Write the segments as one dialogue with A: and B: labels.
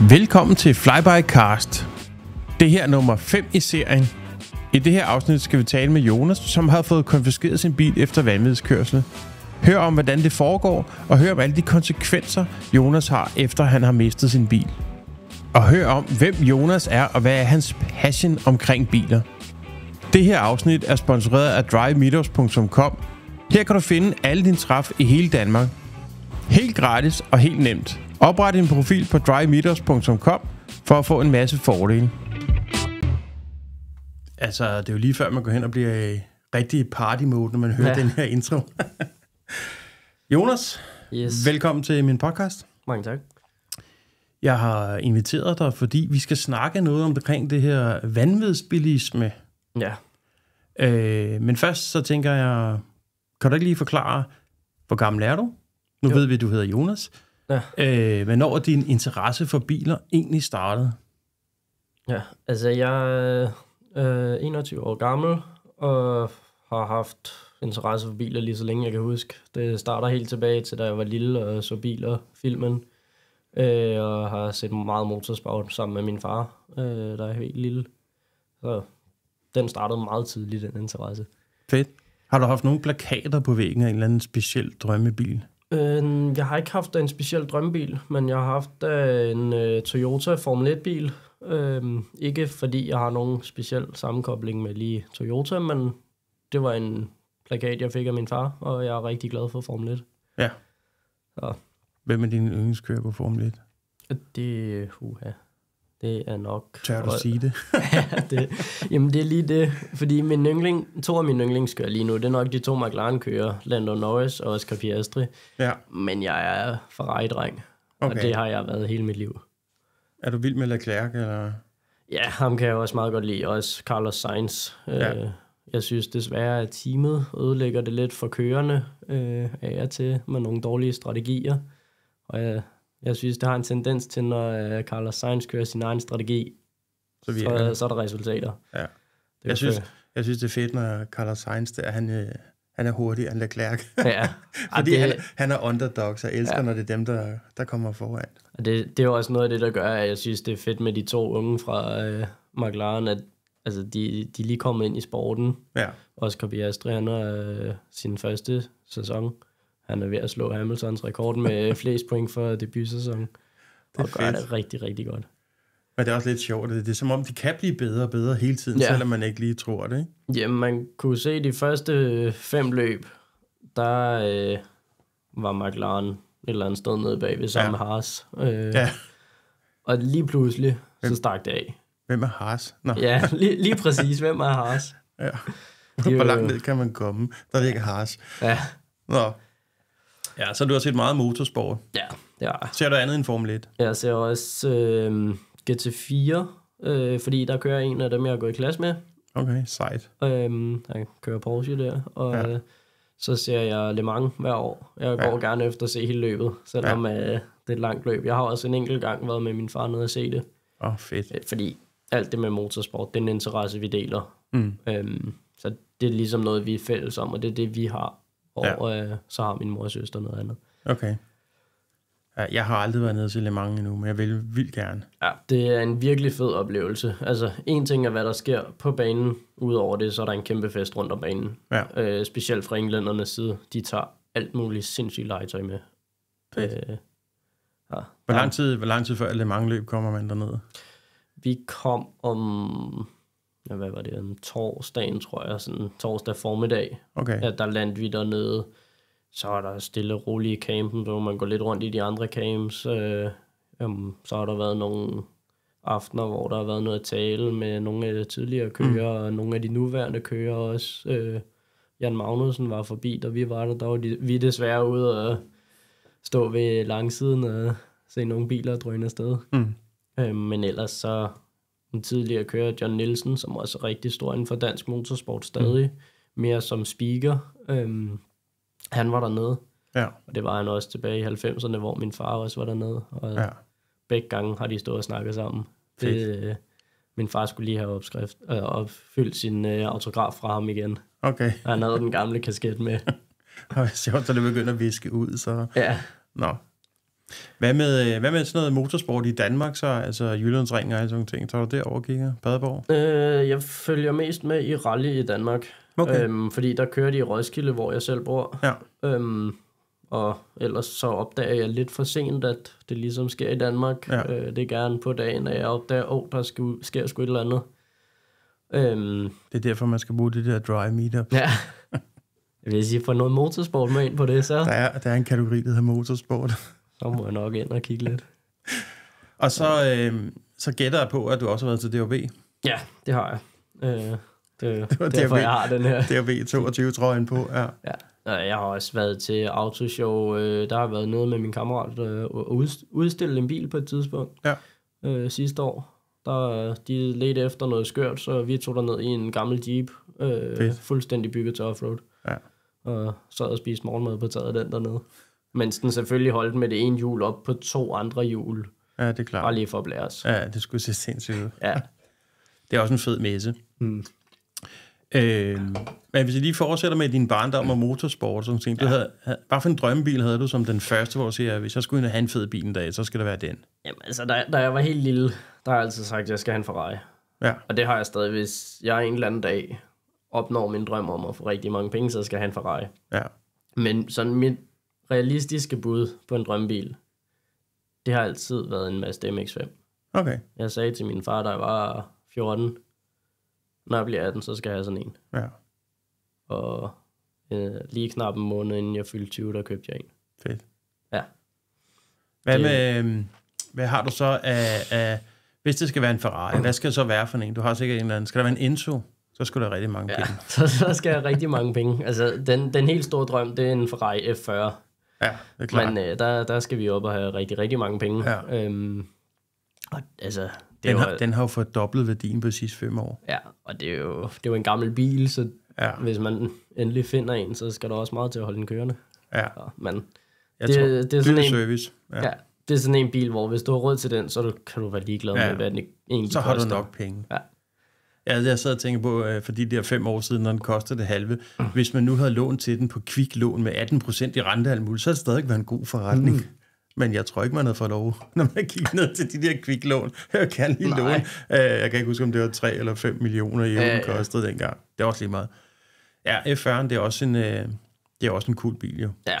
A: Velkommen til Flyby Cast. Det her er nummer 5 i serien. I det her afsnit skal vi tale med Jonas, som har fået konfiskeret sin bil efter vanvidskørsel. Hør om, hvordan det foregår, og hør om alle de konsekvenser, Jonas har, efter han har mistet sin bil. Og hør om, hvem Jonas er, og hvad er hans passion omkring biler. Det her afsnit er sponsoreret af drivemeetups.com. Her kan du finde alle dine træf i hele Danmark – Helt gratis og helt nemt. Opret en profil på drymeters.com for at få en masse fordele. Altså, det er jo lige før, man går hen og bliver i øh, rigtig party mode, når man hører ja. den her intro. Jonas, yes. velkommen til min podcast. Mange tak. Jeg har inviteret dig, fordi vi skal snakke noget omkring det her vanvidsbilisme. Ja. Øh, men først så tænker jeg, kan du ikke lige forklare, hvor gammel er du? Nu jo. ved vi, at du hedder Jonas. Ja. Øh, hvornår er din interesse for biler egentlig startet?
B: Ja,
C: altså jeg er øh, 21 år gammel og har haft interesse for biler lige så længe jeg kan huske. Det starter helt tilbage til, da jeg var lille og så biler, filmen. Øh, og har set meget motorsport sammen med min far, øh, der er helt lille. Så den startede meget tidligt, den interesse.
A: Fedt. Har du haft nogle plakater på væggen af en eller anden speciel drømmebil?
C: Øh, jeg har ikke haft en speciel drømmebil, men jeg har haft øh, en øh, Toyota Formel 1-bil. Øh, ikke fordi jeg har nogen speciel sammenkobling med lige Toyota, men det var en plakat, jeg fik af min far, og jeg er rigtig glad for Formel 1.
A: Ja. Så. Hvem er din yndlingskører på Formel
C: 1? Det, uha. Uh, det er nok... Tør du og, sige det? ja, det? Jamen, det er lige det. Fordi min yndling, to af mine yndlingskører lige nu, det er nok de to McLaren-kører, Lando Norris og Oscar Piastri. Ja. Men jeg er Ferrari-dreng, okay. og det har jeg været hele mit liv. Er du vild med Leclerc, eller...? Ja, ham kan jeg også meget godt lide, også Carlos Sainz. Øh, ja. Øh, jeg synes desværre, at teamet ødelægger det lidt for kørerne øh, af og til med nogle dårlige strategier. Og jeg jeg synes, det har en tendens til, når øh, Carlos Sainz kører sin egen strategi, så, vi, så, så er der resultater. Ja. Det
B: jeg, synes,
A: jeg synes, det er fedt, når Carlos Sainz, der, han, øh, han er hurtig, han Leclerc. Ja. Fordi det, han, han er underdog, så jeg elsker, ja. når det er dem, der, der kommer foran.
C: Og det, det er jo også noget af det, der gør, at jeg synes, det er fedt med de to unge fra øh, McLaren, at altså, de, de lige kommer ind i sporten. Ja. Også Kobiastri, han har øh, sin første sæson. Han er ved at slå Hamiltons rekord med flest point for
A: debutsæsonen. Og fedt. gør det rigtig, rigtig godt. Men det er også lidt sjovt. Det er, det er som om, de kan blive bedre og bedre hele tiden, ja. selvom man ikke lige tror det. Ikke? Jamen, man kunne se de første fem
C: løb, der øh, var McLaren et eller andet sted nede ved sammen ja. Haas. Øh, ja. Og lige pludselig, hvem, så stak det af. Hvem er Haas? Nå. Ja, lige, lige præcis. hvem er Haas? Ja. Hvor langt ned
A: kan man komme? Der ligger Haas. Ja. Nå, Ja, så du har set meget motorsport. Ja, ja.
C: Ser du andet end Formel 1? Jeg ser også øh, GT4, øh, fordi der kører en af dem, jeg har gået i klasse med.
A: Okay, sejt.
C: Øh, jeg kører Porsche der, og ja. øh, så ser jeg Le Mans hver år. Jeg går ja. gerne efter at se hele løbet, selvom ja. øh, det er et langt løb. Jeg har også en enkelt gang været med min far nede og se det. Åh, oh, fedt. Øh, fordi alt det med motorsport, den interesse, vi deler. Mm. Øh, så det er ligesom noget, vi er fælles om, og det er det, vi har og ja. øh, så har min mor og søster noget andet. Okay. Jeg
A: har aldrig været nede til Le Mans endnu, men jeg vil
C: vildt gerne. Ja, det er en virkelig fed oplevelse. Altså, en ting er, hvad der sker på banen. Udover det, så er der en kæmpe fest rundt om banen. Ja. Øh, specielt fra englændernes side. De tager alt muligt sindssygt legetøj med. Øh, ja.
A: hvor, lang tid, hvor lang tid før Le Mans-løb kommer man derned? Vi kom om
C: ja, hvad var det, om torsdagen, mm. tror jeg, sådan torsdag formiddag, okay. at der landte vi dernede. Så er der stille og roligt i campen, så man går lidt rundt i de andre camps. Øh, jamen, øhm, så har der været nogle aftener, hvor der har været noget at tale med nogle af de tidligere kører, mm. og nogle af de nuværende kører også. Øh, Jan Magnussen var forbi, da vi var der, der var de, vi desværre ude og stå ved langsiden og se nogle biler drøne afsted. Mm. Øh, men ellers så en tidligere kører, John Nielsen, som også er rigtig stor inden for dansk motorsport stadig, mm. mere som speaker. Øhm, han var dernede, ja. og det var han også tilbage i 90'erne, hvor min far også var dernede, og ja. begge gange har de stået og snakket sammen. Det, Det, øh, min far skulle lige have opskrift, øh, opfyldt sin øh, autograf fra ham igen. Okay. Og han havde den gamle
A: kasket med. og sjovt, så det begynder at viske ud, så... Ja. Nå, hvad med, øh, hvad med sådan noget motorsport i Danmark så? Altså Jyllands Ring og alle sådan ting. Tager du det over, Giga? Padborg?
C: Øh, jeg følger mest med i rally i Danmark. Okay. Øhm, fordi der kører de i Roskilde, hvor jeg selv bor. Ja. Øhm, og ellers så opdager jeg lidt for sent, at det ligesom sker i Danmark. Ja. Øh, det er gerne på dagen, at jeg opdager, at oh, der sker, sker sgu et eller andet.
A: Øhm, det er derfor, man skal bruge det der dry meetup. Ja. Hvis I får noget motorsport med ind på det, så... Der er, der er en kategori, der hedder motorsport. Så må jeg nok ind og kigge lidt. og så, øh, så gætter jeg på, at du også har været til DOB. Ja, det har jeg. Øh, det, det var derfor, DHB, jeg har den her. DHB 22 trøjen på, ja. ja.
C: Jeg har også været til autoshow. Øh, der har været noget med min kammerat øh, at udstille en bil på et tidspunkt ja. øh, sidste år. Der, de ledte efter noget skørt, så vi tog ned i en gammel Jeep, øh, fuldstændig bygget til offroad. Ja. Og så og spiste morgenmad på taget den dernede mens den selvfølgelig holdt med det ene hjul op på to andre hjul. Ja, det er klart. Bare lige for at blære os. Ja, det
A: skulle se sindssygt ud. ja. Det er også en fed messe. Mm. Øh, men hvis jeg lige fortsætter med din barndom og motorsport, sådan ting, ja. du havde, hvad for en drømmebil havde du som den første, hvor du siger, hvis jeg skulle have en fed bil en dag, så skal det være den? Jamen
C: altså, da, da jeg var helt lille, der har jeg altid sagt, at jeg skal have en Ferrari. Ja. Og det har jeg stadig, hvis jeg en eller anden dag opnår min drøm om at få rigtig mange penge, så skal jeg have en Ferrari. Ja. Men sådan mit realistiske bud på en drømmebil, det har altid været en Mazda MX-5. Okay. Jeg sagde til min far, der jeg var 14, når jeg bliver 18, så skal jeg have sådan en. Ja. Og øh, lige knap en måned inden jeg fyldte 20, der købte jeg en. Fedt.
A: Ja. Hvad, det, med, øhm, hvad har du så af, af, hvis det skal være en Ferrari, hvad skal det så være for en? Du har sikkert en eller anden. Skal der være en Enzo? Så skulle der rigtig mange ja, penge.
C: Så, så skal jeg rigtig mange penge. Altså, den, den helt store drøm, det er en Ferrari F40. Ja, det er klart. Men øh, der, der skal vi op og have rigtig,
A: rigtig mange penge. Ja. Øhm, og, altså, det den, var, har, den har jo fordoblet værdien på de sidste fem år. Ja,
C: og det er jo, det er jo en gammel bil, så ja. hvis man endelig finder en, så skal der også meget til at holde den kørende. Ja. men, Jeg det, tror, det er sådan en, service. Ja. ja.
A: det er sådan en bil, hvor hvis du har råd til den, så kan du være ligeglad ja. med, hvad den egentlig så koster. Så har du nok penge. Ja. Ja, jeg sad og tænkte på, øh, fordi det er fem år siden, når den kostede det halve. Mm. Hvis man nu havde lånt til den på kviklån med 18 procent i rente alt muligt, så havde det stadig været en god forretning. Mm. Men jeg tror ikke, man havde fået lov, når man gik ned til de der kviklån. Jeg kan lige Nej. låne. Øh, jeg kan ikke huske, om det var 3 eller 5 millioner i ja, ja. kostede dengang. Det var også lige meget. Ja, F40'en, det er også en, øh, det er også en cool bil, jo. Ja,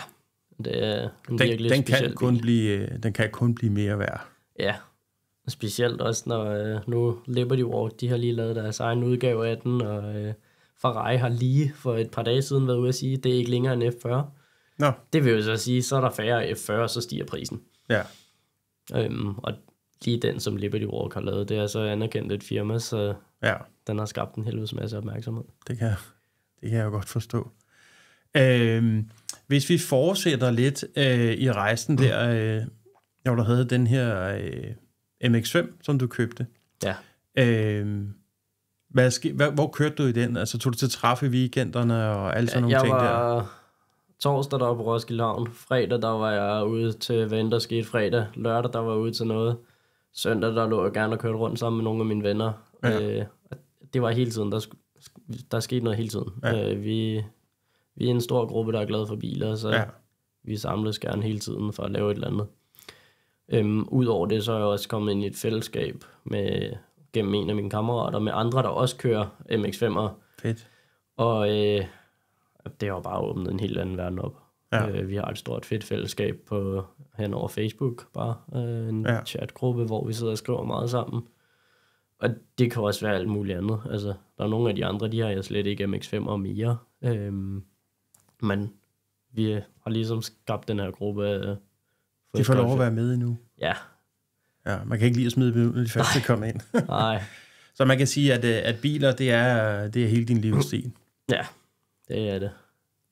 A: det er en den, den kan kun bil. blive, Den kan kun blive mere værd.
C: Ja, Specielt også, når øh, nu Liberty Walk, de har lige lavet deres egen udgave af den, og øh, Ferrari har lige for et par dage siden været ude at sige, at det er ikke længere en F40. Nå. Det vil jo så sige, så er der færre F40, og så stiger prisen. Ja. Øhm, og lige den, som Liberty Walk har lavet, det er så anerkendt et firma, så
A: ja. den har skabt en helvedes masse opmærksomhed. Det kan, det kan jeg jo godt forstå. Øhm, hvis vi fortsætter lidt øh, i rejsen mm. der, øh, når du havde den her... Øh, MX5, som du købte. Ja. Øhm, hvad sker, hvad, hvor kørte du i den? Altså tog du til træffe i weekenderne og alle sådan ja, nogle jeg ting var
C: der? torsdag der var på Roskilde Havn, fredag der var jeg ude til hvad der skete fredag, lørdag der var jeg ude til noget, søndag der lå jeg gerne og kørte rundt sammen med nogle af mine venner. Ja. Øh, det var hele tiden, der, der skete noget hele tiden. Ja. Øh, vi, vi er en stor gruppe, der er glade for biler, så ja. vi samles gerne hele tiden for at lave et eller andet. Øhm, Udover det, så er jeg også kommet ind i et fællesskab med, gennem en af mine kammerater, med andre, der også kører MX-5'er. Fedt. Og øh, det har bare åbnet en helt anden verden op. Ja. Øh, vi har et stort fedt fællesskab på, hen over Facebook, bare øh, en ja. chatgruppe, hvor vi sidder og skriver meget sammen. Og det kan også være alt muligt andet. Altså, der er nogle af de andre, de har jeg slet ikke MX5 og mere. Øhm, men vi har ligesom skabt den her gruppe af de får lov at være med
A: endnu. Ja. Ja, man kan ikke lige at smide dem ud, når de første kommer ind. Nej. Så man kan sige, at, øh, at biler, det er, det er hele din livsstil. Ja, det er det.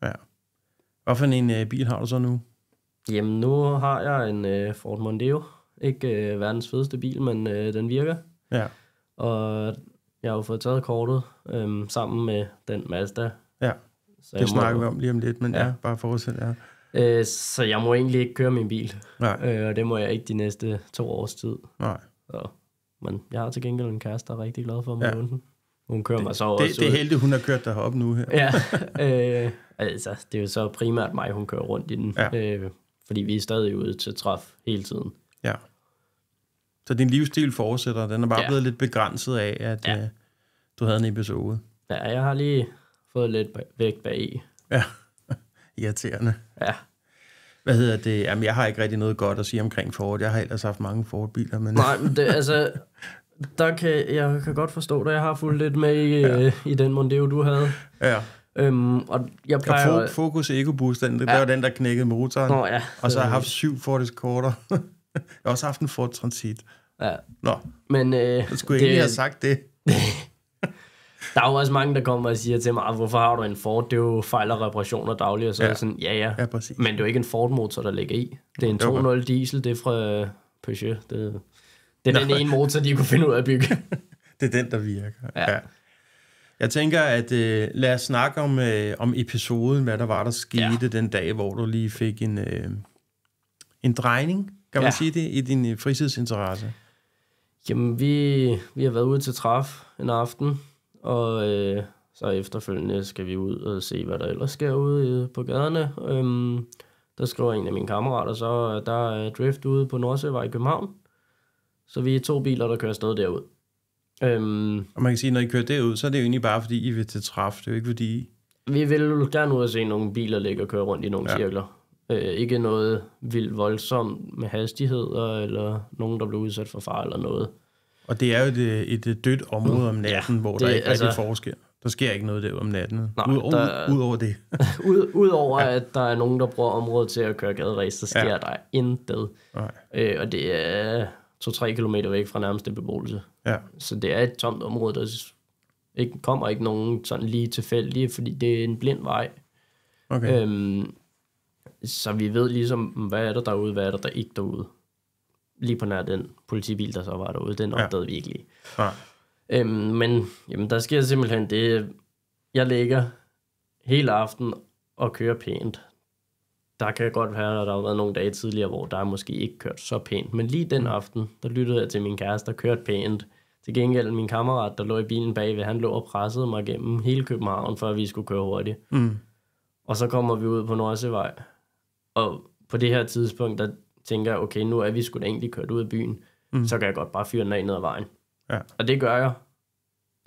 A: Ja. Hvad for en uh, bil har du så nu? Jamen, nu har jeg en uh, Ford
C: Mondeo. Ikke uh, verdens fedeste bil, men uh, den virker. Ja. Og jeg har jo fået taget kortet um, sammen med den Mazda. Ja, det snakker vi om
A: lige om lidt, men ja, ja bare fortsæt. Ja.
C: Øh, så jeg må egentlig ikke køre min bil. Nej. Øh, og det må jeg ikke de næste to års tid. Nej. Så, men jeg har til gengæld en kæreste, der er rigtig glad for mig. Ja.
A: Hun, hun kører det, mig så det, også Det, det er heldigt, hun har kørt dig op nu her. ja,
C: øh, altså det er jo så primært mig, hun kører rundt i den. Ja. Øh, fordi vi er stadig ude til træf hele tiden.
A: Ja. Så din livsstil fortsætter, den er bare ja. blevet lidt begrænset af, at ja. øh, du havde en episode. Ja, jeg har lige fået lidt vægt bag i. Ja, irriterende. Ja. Hvad hedder det? Jamen, jeg har ikke rigtig noget godt at sige omkring Ford. Jeg har ellers haft mange Ford-biler, men... Nej, men
C: det, altså, der kan, jeg kan godt forstå det. Jeg har fulgt lidt med i, ja. øh, i den Mondeo, du havde.
A: Ja. Øhm, og jeg plejer... Og Focus EcoBoost, den, det ja. var den, der knækkede motoren. Nå, ja. Og så har jeg haft syv Ford Escorter. jeg har også haft en Ford Transit. Ja. Nå. Men, øh, jeg skulle ikke det... have sagt det.
C: Der er jo også mange, der kommer og siger til mig, ah, hvorfor har du en Ford? Det er jo fejl og reparationer dagligt. Og så ja. er sådan, ja ja, ja præcis. men det er jo ikke en Ford-motor, der ligger i. Det er en 2.0 diesel, det er fra
A: Peugeot. Det, det er Nå. den ene motor, de kunne finde ud af at bygge. det er den, der virker. Ja. ja. Jeg tænker, at øh, lad os snakke om, øh, om episoden, hvad der var, der skete ja. den dag, hvor du lige fik en, øh, en drejning, kan man ja. sige det, i din øh, fritidsinteresse. Jamen, vi, vi har været ude til træf
C: en aften, og øh, så efterfølgende skal vi ud og se, hvad der ellers sker ude på gaderne. Øhm, der skriver en af mine kammerater så, der er drift ude på
A: Nordsjævej i København. Så vi er to biler, der kører stadig derud. Øhm, og man kan sige, at når I kører derud, så er det jo egentlig bare, fordi I vil til træf. Det er jo ikke, fordi Vi vil gerne ud og se nogle
C: biler ligge og køre rundt i nogle ja. cirkler. Øh, ikke noget vildt voldsomt med hastigheder, eller nogen, der bliver udsat for far
A: eller noget. Og det er jo et, øh, et øh, dødt område om natten, ja, hvor der er ikke rigtig altså, forsker. Der sker ikke noget der om natten. Nej, ud, der, ud over det.
C: ud, ud over, ja. at der er nogen, der bruger området til at køre gaderæs, så sker ja. der intet. Nej. Øh, og det er 2-3 km væk fra nærmeste beboelse. Ja. Så det er et tomt område, der ikke, kommer ikke nogen sådan lige tilfældige, fordi det er en blind vej. Okay. Øhm, så vi ved ligesom, hvad er der derude, hvad er der, der ikke derude lige på nær den politibil, der så var derude, den opdagede ja. vi ikke lige. Ja. Øhm, men jamen, der sker simpelthen det, jeg ligger hele aften og kører pænt. Der kan godt være, at der har været nogle dage tidligere, hvor der måske ikke kørt så pænt. Men lige den mm. aften, der lyttede jeg til min kæreste, der kørte pænt. Til gengæld min kammerat, der lå i bilen bagved, han lå og pressede mig gennem hele København, før vi skulle køre hurtigt. Mm. Og så kommer vi ud på Nordsevej. Og på det her tidspunkt, der tænker, okay, nu er vi sgu da egentlig kørt ud af byen, mm. så kan jeg godt bare fyre den af ned ad vejen. Ja. Og det gør jeg.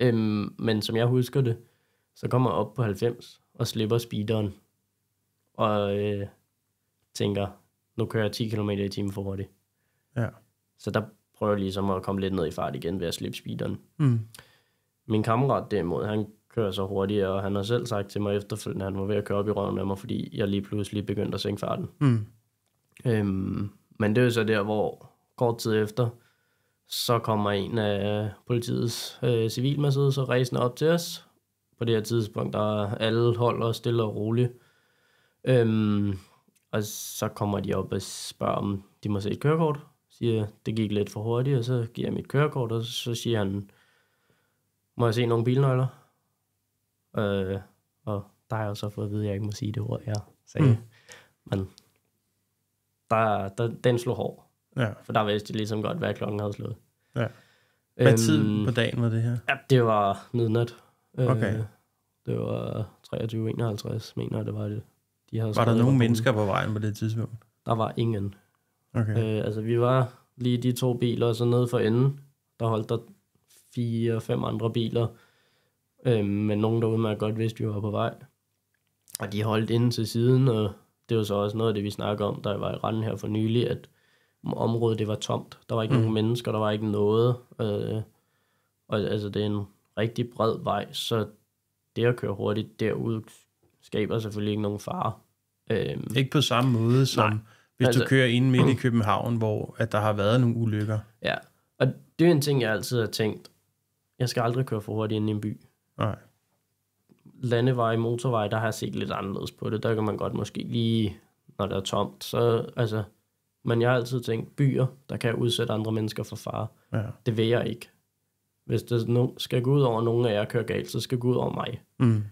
C: Øhm, men som jeg husker det, så kommer jeg op på 90 og slipper speederen. Og øh, tænker, nu kører jeg 10 km i timen for hurtigt. Ja. Så der prøver jeg ligesom at komme lidt ned i fart igen ved at slippe speederen. Mm. Min kammerat derimod, han kører så hurtigt, og han har selv sagt til mig efterfølgende, at han var ved at køre op i røven af mig, fordi jeg lige pludselig begyndte at sænke farten. Mm. Øhm, men det er jo så der, hvor kort tid efter, så kommer en af politiets øh, civilmasse så rejsen op til os. På det her tidspunkt, der er alle holder stille og roligt. Øhm, og så kommer de op og spørger, om de må se et kørekort. Siger, det gik lidt for hurtigt, og så giver jeg mit kørekort, og så siger han, må jeg se nogle bilnøgler? Øh, og der har jeg jo så fået at vide, at jeg ikke må sige det ord, jeg sagde. Mm. Men der, der, den slog hård. Ja. For der vidste de ligesom godt, hvad klokken havde slået. Ja. Hvad øhm, tid på dagen var det her? Ja, det var midnat. Øh, okay. Øh, det var 23.51, mener jeg, det var det. De havde var der nogen mennesker på vejen på det tidspunkt? Der var ingen. Okay. Øh, altså, vi var lige de to biler, og så nede for enden, der holdt der fire-fem andre biler, øh, men nogen derude, man godt vidste, vi var på vej. Og de holdt inden til siden, og det var så også noget af det, vi snakker om, der var i randen her for nylig, at området det var tomt. Der var ikke mm. nogen mennesker, der var ikke noget. Øh, og altså, det er en rigtig bred vej, så det at køre hurtigt derud skaber selvfølgelig ikke nogen
A: fare. Øh, ikke på samme måde som... Nej. Hvis altså, du kører ind midt i mm. København, hvor at der har været nogle ulykker.
C: Ja, og det er en ting, jeg altid har tænkt. Jeg skal aldrig køre for hurtigt ind i en by. Nej landeveje, motorveje, der har jeg set lidt anderledes på det. Der kan man godt måske lige, når det er tomt, så altså... Men jeg har altid tænkt, byer, der kan udsætte andre mennesker for fare. Ja. Det vil jeg ikke. Hvis det no- skal gå ud over nogen af jer kører galt, så skal det gå ud over mig. Mm.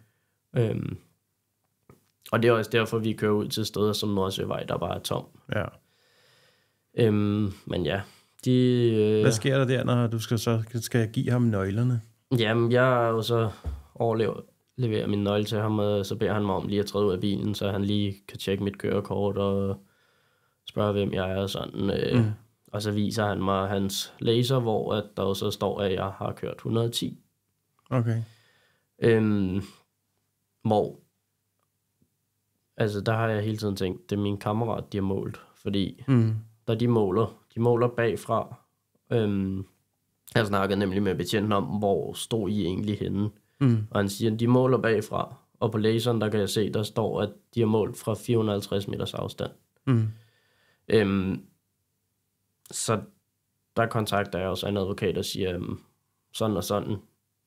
C: Øhm, og det er også derfor, vi kører ud til steder som Nordsjøvej, der bare er tom.
A: Ja. Øhm, men ja, de... Øh, Hvad sker der der, når du skal, så skal give ham nøglerne?
C: Jamen, jeg er jo så leverer min nøgle til ham, og så beder han mig om lige at træde ud af bilen, så han lige kan tjekke mit kørekort og spørge, hvem jeg er og sådan. Øh. mm. Og så viser han mig hans laser, hvor at der jo så står, at jeg har kørt 110. Okay. Øhm, hvor, altså der har jeg hele tiden tænkt, det er min kammerat, de har målt, fordi mm. der de måler, de måler bagfra. Øhm, jeg snakkede nemlig med betjenten om, hvor stod I egentlig henne? Mm. Og han siger, at de måler bagfra, og på laseren, der kan jeg se, der står, at de har målt fra 450 meters afstand. Mm. Øhm, så der kontakter jeg også en advokat og siger, øhm, sådan og sådan,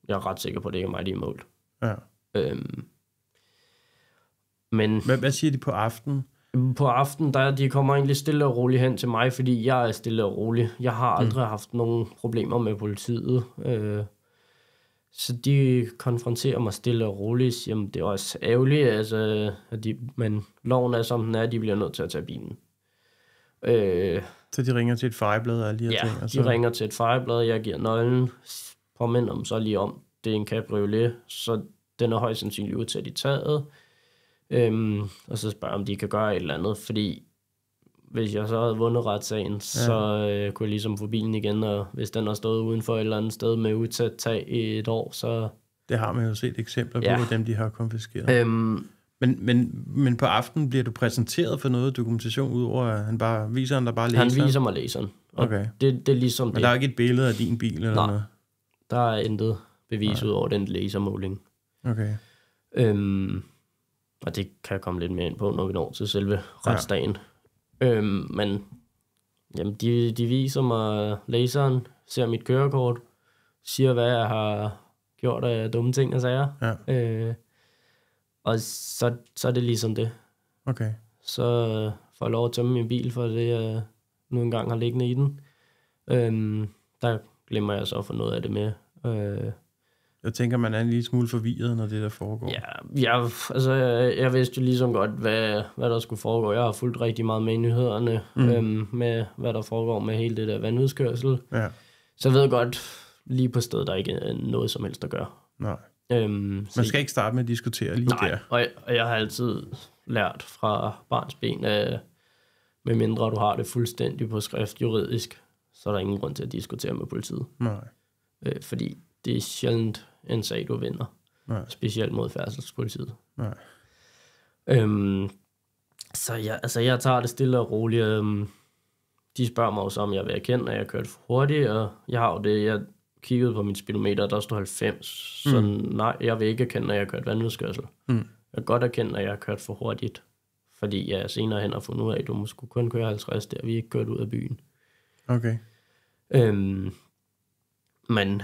C: jeg er ret sikker på, at det ikke er mig, de er målt. Ja. Øhm, men, hvad, hvad siger de på aftenen? På aftenen, der, de kommer egentlig stille og roligt hen til mig, fordi jeg er stille og rolig. Jeg har mm. aldrig mm. haft nogen problemer med politiet. Øh, så de konfronterer mig stille og roligt, siger, jamen det er også ærgerligt, altså, at de, men loven er som den er, de bliver nødt til at tage bilen. Øh, så de ringer til et fireblad og alle ja, ting? Ja, så... de ringer til et fireblad, jeg giver nøglen, påminder dem så lige om, det er en cabriolet, så den er højst sandsynligt udtaget i taget. Øhm, og så spørger om de kan gøre et eller andet, fordi hvis jeg så havde vundet retssagen, ja. så øh, kunne jeg ligesom få bilen igen, og hvis den har stået uden for et eller andet sted med udsat tag i et år,
A: så... Det har man jo set eksempler ja. på, dem de har konfiskeret. Øhm, men, men, men på aftenen bliver du præsenteret for noget dokumentation, udover at han bare viser han der bare læser? Han viser mig læseren. okay. Det, det er ligesom men det. der er ikke et
C: billede af din bil eller Nej, noget?
A: der er intet
C: bevis Nej. ud over den lasermåling. Okay. Øhm, og det kan jeg komme lidt mere ind på, når vi når til selve retsdagen. Ja. Øhm, men jamen, de, de viser mig laseren, ser mit kørekort, siger, hvad jeg har gjort af dumme ting og sager. Ja. Øh, og så, så er det ligesom det. Okay. Så øh, får jeg lov at tømme min bil for det, jeg nu engang har liggende i den. Øhm, der glemmer jeg så at få noget af det med. Øh,
A: jeg tænker, man er en lille smule forvirret, når det der foregår. Ja,
C: jeg, altså, jeg, jeg vidste jo ligesom godt, hvad, hvad der skulle foregå. Jeg har fulgt rigtig meget med i nyhederne, mm. øhm, med hvad der foregår med hele det der vandudskørsel. Ja. Så jeg ved godt, lige på stedet, der er ikke noget som helst
A: at gøre. Nej. Øhm, Man skal så, ikke starte med at diskutere lige nej, der.
C: Og og jeg har altid lært fra barns ben, at med mindre du har det fuldstændig på skrift juridisk, så er der ingen grund til at diskutere med politiet. Nej. Øh, fordi det er sjældent, en sag, du vinder. Nej. Specielt mod færdselspolitiet. Nej. Øhm, så jeg, altså, jeg tager det stille og roligt. Øhm, de spørger mig også, om jeg vil erkende, at jeg kørte for hurtigt, og jeg har jo det, jeg kiggede på min speedometer, der stod 90, mm. så nej, jeg vil ikke erkende, at jeg har kørt vanvidskørsel. Mm. Jeg kan godt erkende, at jeg har kørt for hurtigt, fordi jeg senere hen har fundet ud af, at du måske kun køre 50, der vi ikke kørt ud af byen. Okay. Øhm, men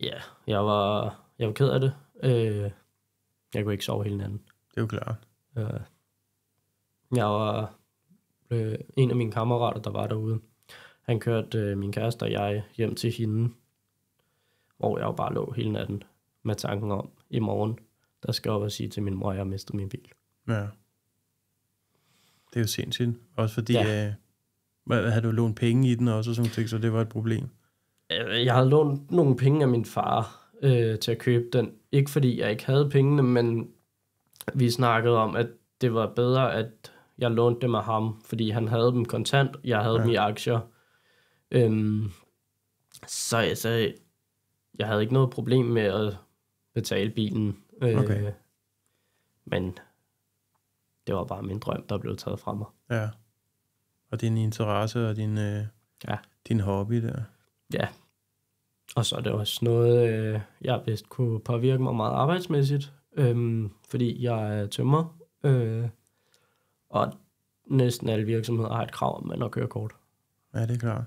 C: Ja, jeg var, jeg var ked af det. Øh, jeg kunne ikke sove hele natten. Det er jo klart. Øh, jeg var øh, en af mine kammerater, der var derude. Han kørte øh, min kæreste og jeg hjem til hende, hvor jeg jo bare lå hele natten med tanken om, i morgen, der skal jeg op og sige til min mor, at jeg har mistet min bil.
A: Ja. Det er jo sindssygt. Også fordi, ja. øh, havde du lånt penge i den også, og sådan ting, så det var et problem.
C: Øh, jeg havde lånt nogle penge af min far øh, til at købe den. Ikke fordi jeg ikke havde pengene, men vi snakkede om, at det var bedre, at jeg lånte dem af ham, fordi han havde dem kontant, jeg havde ja. dem i aktier. Øhm, så jeg sagde, jeg havde ikke noget problem med at betale bilen. Øh, okay. Men det var bare min drøm, der blev taget fra mig.
A: Ja. Og din interesse og din, øh, ja. din hobby der ja, og så er det også noget,
C: øh, jeg vist kunne påvirke mig meget arbejdsmæssigt, øh, fordi jeg er tømmer, øh, og næsten alle virksomheder har et krav om, at man kører kort.
A: Ja, det er klart.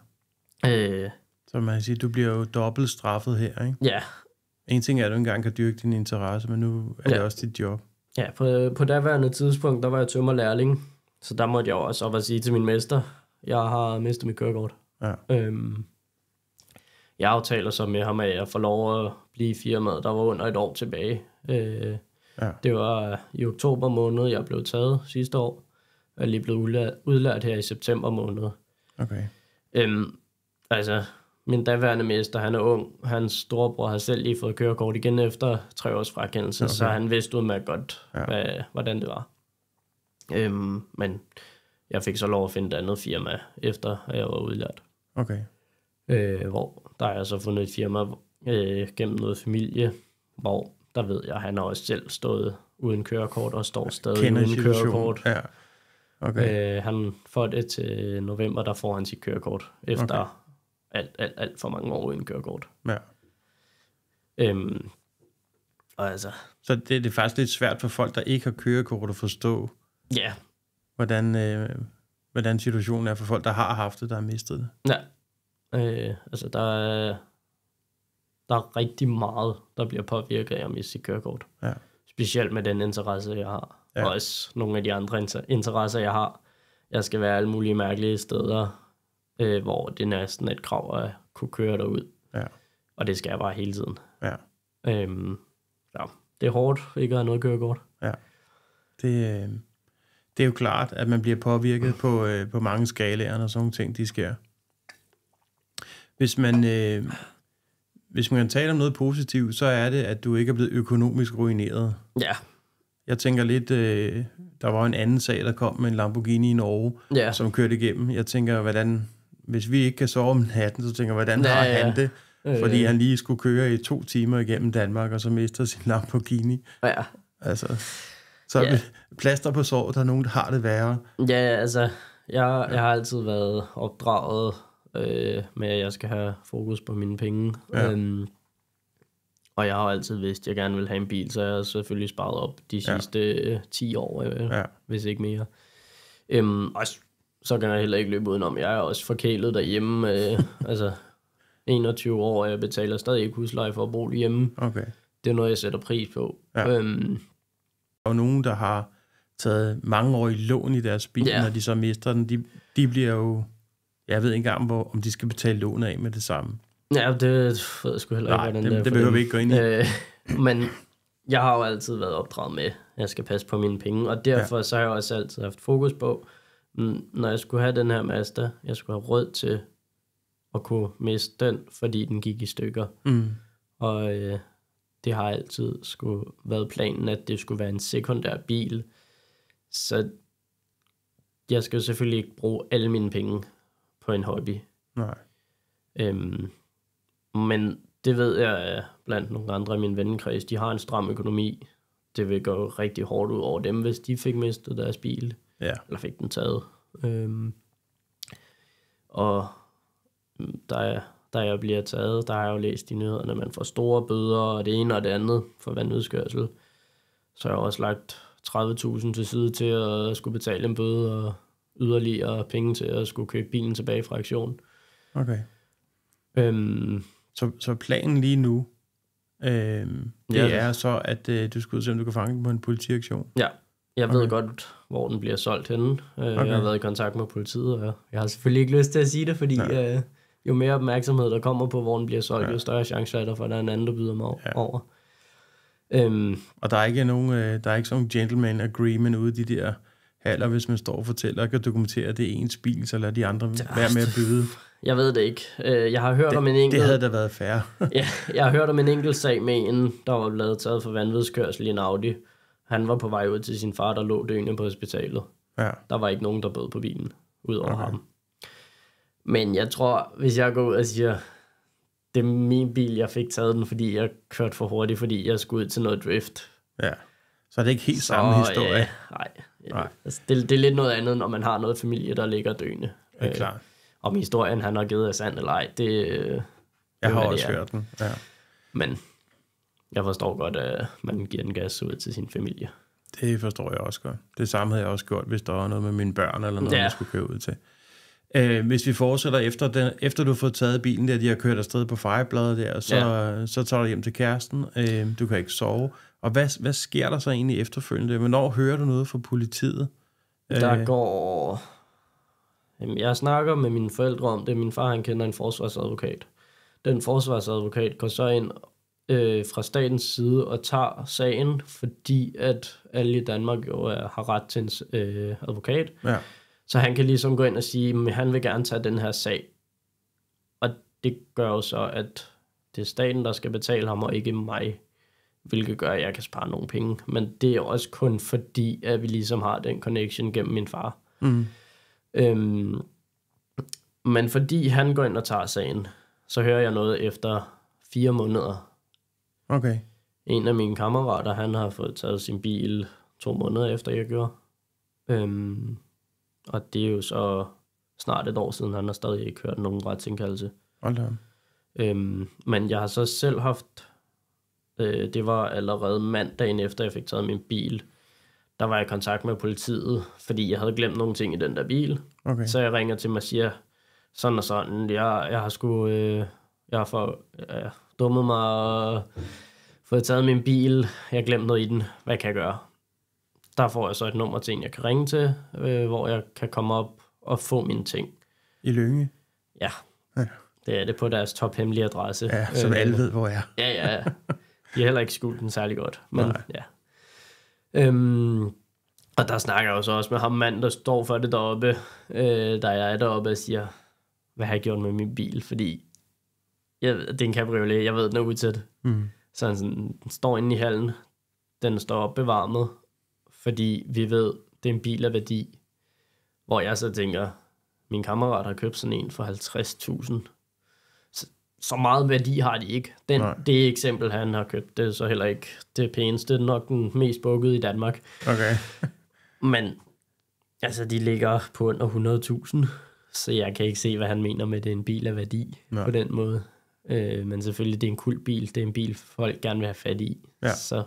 A: Øh, så man kan sige, du bliver jo dobbelt straffet her, ikke? Ja. En ting er, at du engang kan dyrke din interesse, men nu er ja. det også dit job.
C: Ja, på, på daværende tidspunkt, der var jeg tømmerlærling, så der måtte jeg også op og sige til min mester, jeg har mistet mit kørekort. Ja. Øh, jeg aftaler så med ham, at jeg får lov at blive i firmaet, der var under et år tilbage. Øh, ja. Det var i oktober måned, jeg blev taget sidste år, og lige blev udlært, her i september måned. Okay. Øhm, altså, min daværende mester, han er ung. Hans storebror har selv lige fået kørekort igen efter tre års frakendelse, okay. så han vidste udmærket godt, ja. hvad, hvordan det var. Øhm, men jeg fik så lov at finde et andet firma, efter at jeg var udlært. Okay. Øh, hvor der har jeg så fundet et firma øh, gennem noget familie, hvor der ved jeg, han har også selv stået uden kørekort og står stadig Kender uden situation. kørekort. Ja. Okay. Øh, han får det til november, der får han sit
A: kørekort, efter
C: okay. alt, alt, alt for mange år uden kørekort.
A: Ja. Øhm, og altså... Så det, det er faktisk lidt svært for folk, der ikke har kørekort at forstå, ja. hvordan, øh, hvordan situationen er for folk, der har haft det, der har mistet det. Ja, Øh, altså, der er, der er rigtig
C: meget, der bliver påvirket af at miste sit kørekort. Ja. Specielt med den interesse, jeg har. Ja. Og også nogle af de andre interesser, jeg har. Jeg skal være alle mulige mærkelige steder, øh, hvor det næsten et krav at kunne køre derud. Ja. Og det skal jeg bare hele tiden.
A: Ja. Øhm, ja. Det er hårdt ikke at have noget kørekort. Ja. Det, øh, det er jo klart, at man bliver påvirket på, øh, på mange skalaer, når sådan nogle ting de sker. Hvis man, øh, hvis man kan tale om noget positivt, så er det, at du ikke er blevet økonomisk ruineret. Ja. Jeg tænker lidt, øh, der var en anden sag, der kom med en Lamborghini i Norge, ja. som kørte igennem. Jeg tænker, hvordan, hvis vi ikke kan sove om natten, så tænker jeg, hvordan har ja. han det? Øh. Fordi han lige skulle køre i to timer igennem Danmark, og så mistede sin Lamborghini. Ja. Altså, så ja. plaster på sår, der er nogen, der har det værre.
C: Ja, altså, jeg, jeg har altid været opdraget øh, med, at jeg skal have fokus på mine penge. Ja. Øhm, og jeg har altid vidst, at jeg gerne vil have en bil, så jeg har selvfølgelig sparet op de sidste ja. øh, 10 år, øh, ja. hvis ikke mere. Øhm, og så kan jeg heller ikke løbe udenom. Jeg er også forkælet derhjemme. Øh, altså, 21 år, og jeg betaler stadig ikke husleje for at bo
A: hjemme. Okay. Det er noget, jeg sætter pris på. Ja. Øhm, og nogen, der har taget mange år i lån i deres bil, ja. når de så mister den, de, de bliver jo jeg ved ikke engang, hvor, om de skal betale lånet af med det samme. Ja, det ved jeg sgu heller ikke, hvordan det, det, det behøver vi ikke
C: gå ind i. Øh, men jeg har jo altid været opdraget med, at jeg skal passe på mine penge, og derfor ja. så har jeg også altid haft fokus på, mm, når jeg skulle have den her Mazda, jeg skulle have råd til at kunne miste den, fordi den gik i stykker. Mm. Og øh, det har altid skulle været planen, at det skulle være en sekundær bil. Så jeg skal selvfølgelig ikke bruge alle mine penge for en hobby. Nej. Øhm, men det ved jeg øh, blandt nogle andre i min vennekreds, de har en stram økonomi. Det vil gå rigtig hårdt ud over dem, hvis de fik mistet deres bil. Ja. Eller fik den taget. Øhm, og mm, der er der jeg bliver taget, der har jeg jo læst i nyhederne, at man får store bøder og det ene og det andet for vanvidskørsel. Så jeg har også lagt 30.000 til side til at skulle betale en bøde og yderligere penge til at skulle købe bilen tilbage fra
A: aktionen. Okay. Øhm, så, så planen lige nu, øhm, det ja. er så, at øh, du skal ud se, om du kan fange den på en politiaktion? Ja, jeg okay. ved
C: godt, hvor den bliver solgt henne. Øh, okay. Jeg har været i kontakt med politiet, og jeg har selvfølgelig ikke lyst til at sige det, fordi ja. øh, jo mere opmærksomhed, der kommer på, hvor den bliver solgt, ja. jo større chance er der for, at der er en anden, der byder mig
A: ja. over. Øhm, og der er ikke nogen, øh, der er ikke sådan en gentleman agreement ude i de der haller, hvis man står og fortæller og kan dokumentere, at det er ens bil, så lader de andre det, være med at byde.
C: Jeg ved det ikke. Øh, jeg har hørt det, om en enkelt... Det havde da været færre. ja, jeg har hørt om en enkelt sag med en, der var blevet taget for vanvidskørsel i en Audi. Han var på vej ud til sin far, der lå døende på hospitalet. Ja. Der var ikke nogen, der bød på bilen, udover okay. ham. Men jeg tror, hvis jeg går ud og siger, det er min bil, jeg fik taget den, fordi jeg kørte for hurtigt, fordi jeg skulle ud til noget drift. Ja, så er det ikke helt så, samme historie. Nej, Nej. Altså, det, det er lidt noget andet, når man har noget familie, der ligger døende. Det er klart. Øh, om historien, han har givet er sand eller ej, det... det jeg har også hørt den, ja. Men
A: jeg forstår godt, at man giver den gas ud til sin familie. Det forstår jeg også godt. Det samme havde jeg også gjort, hvis der var noget med mine børn, eller noget, ja. jeg skulle køre ud til. Øh, hvis vi fortsætter efter, den, efter du har fået taget bilen, der de har kørt afsted på fejebladet der, så, ja. så tager du hjem til kæresten. Øh, du kan ikke sove. Og hvad, hvad sker der så egentlig efterfølgende? Hvornår hører du noget fra politiet? Der øh.
C: går... Jamen, jeg snakker med mine forældre om det. Min far han kender en forsvarsadvokat. Den forsvarsadvokat går så ind øh, fra statens side og tager sagen, fordi at alle i Danmark jo er, har ret til en øh, advokat. Ja. Så han kan ligesom gå ind og sige, at han vil gerne tage den her sag. Og det gør jo så, at det er staten, der skal betale ham, og ikke mig hvilket gør, at jeg kan spare nogle penge. Men det er også kun fordi, at vi ligesom har den connection gennem min far. Mm. Øhm, men fordi han går ind og tager sagen, så hører jeg noget efter fire måneder. Okay. En af mine kammerater, han har fået taget sin bil to måneder efter, jeg gjorde. Øhm, og det er jo så snart et år siden, han har stadig ikke hørt nogen retsindkaldelse. Okay. Øhm, men jeg har så selv haft Øh, det var allerede mandagen efter, jeg fik taget min bil. Der var jeg i kontakt med politiet, fordi jeg havde glemt nogle ting i den der bil. Okay. Så jeg ringer til mig og siger, sådan og sådan, jeg, jeg har sgu... Øh, jeg har for, øh, dummet mig og fået taget min bil. Jeg glemte noget i den. Hvad kan jeg gøre? Der får jeg så et nummer til en, jeg kan ringe til, øh, hvor jeg kan komme op og få mine ting. I Lyngge? Ja. ja. Det er det på deres tophemmelige adresse. Ja, øh, som øh, alle ved, hvor jeg er. ja, ja, ja. De har heller ikke skjult den særlig godt. Men, Nej. ja. Øhm, og der snakker jeg jo så også med ham mand, der står for det deroppe, øh, der jeg er deroppe og siger, hvad har jeg gjort med min bil? Fordi jeg, det er en cabriolet, jeg ved, den er udsat. Mm. Så han sådan, den står inde i hallen, den står opbevarmet, fordi vi ved, det er en bil af værdi. Hvor jeg så tænker, min kammerat har købt sådan en for 50.000 så meget værdi har de ikke. Den, Nej. det eksempel, han har købt, det er så heller ikke det pæneste. Det er nok den mest bukkede i Danmark. Okay. Men altså, de ligger på under 100.000, så jeg kan ikke se, hvad han mener med, at det er en bil af værdi Nej. på den måde. Øh, men selvfølgelig, det er en kul bil. Det er en bil, folk gerne vil have fat i. Ja. Så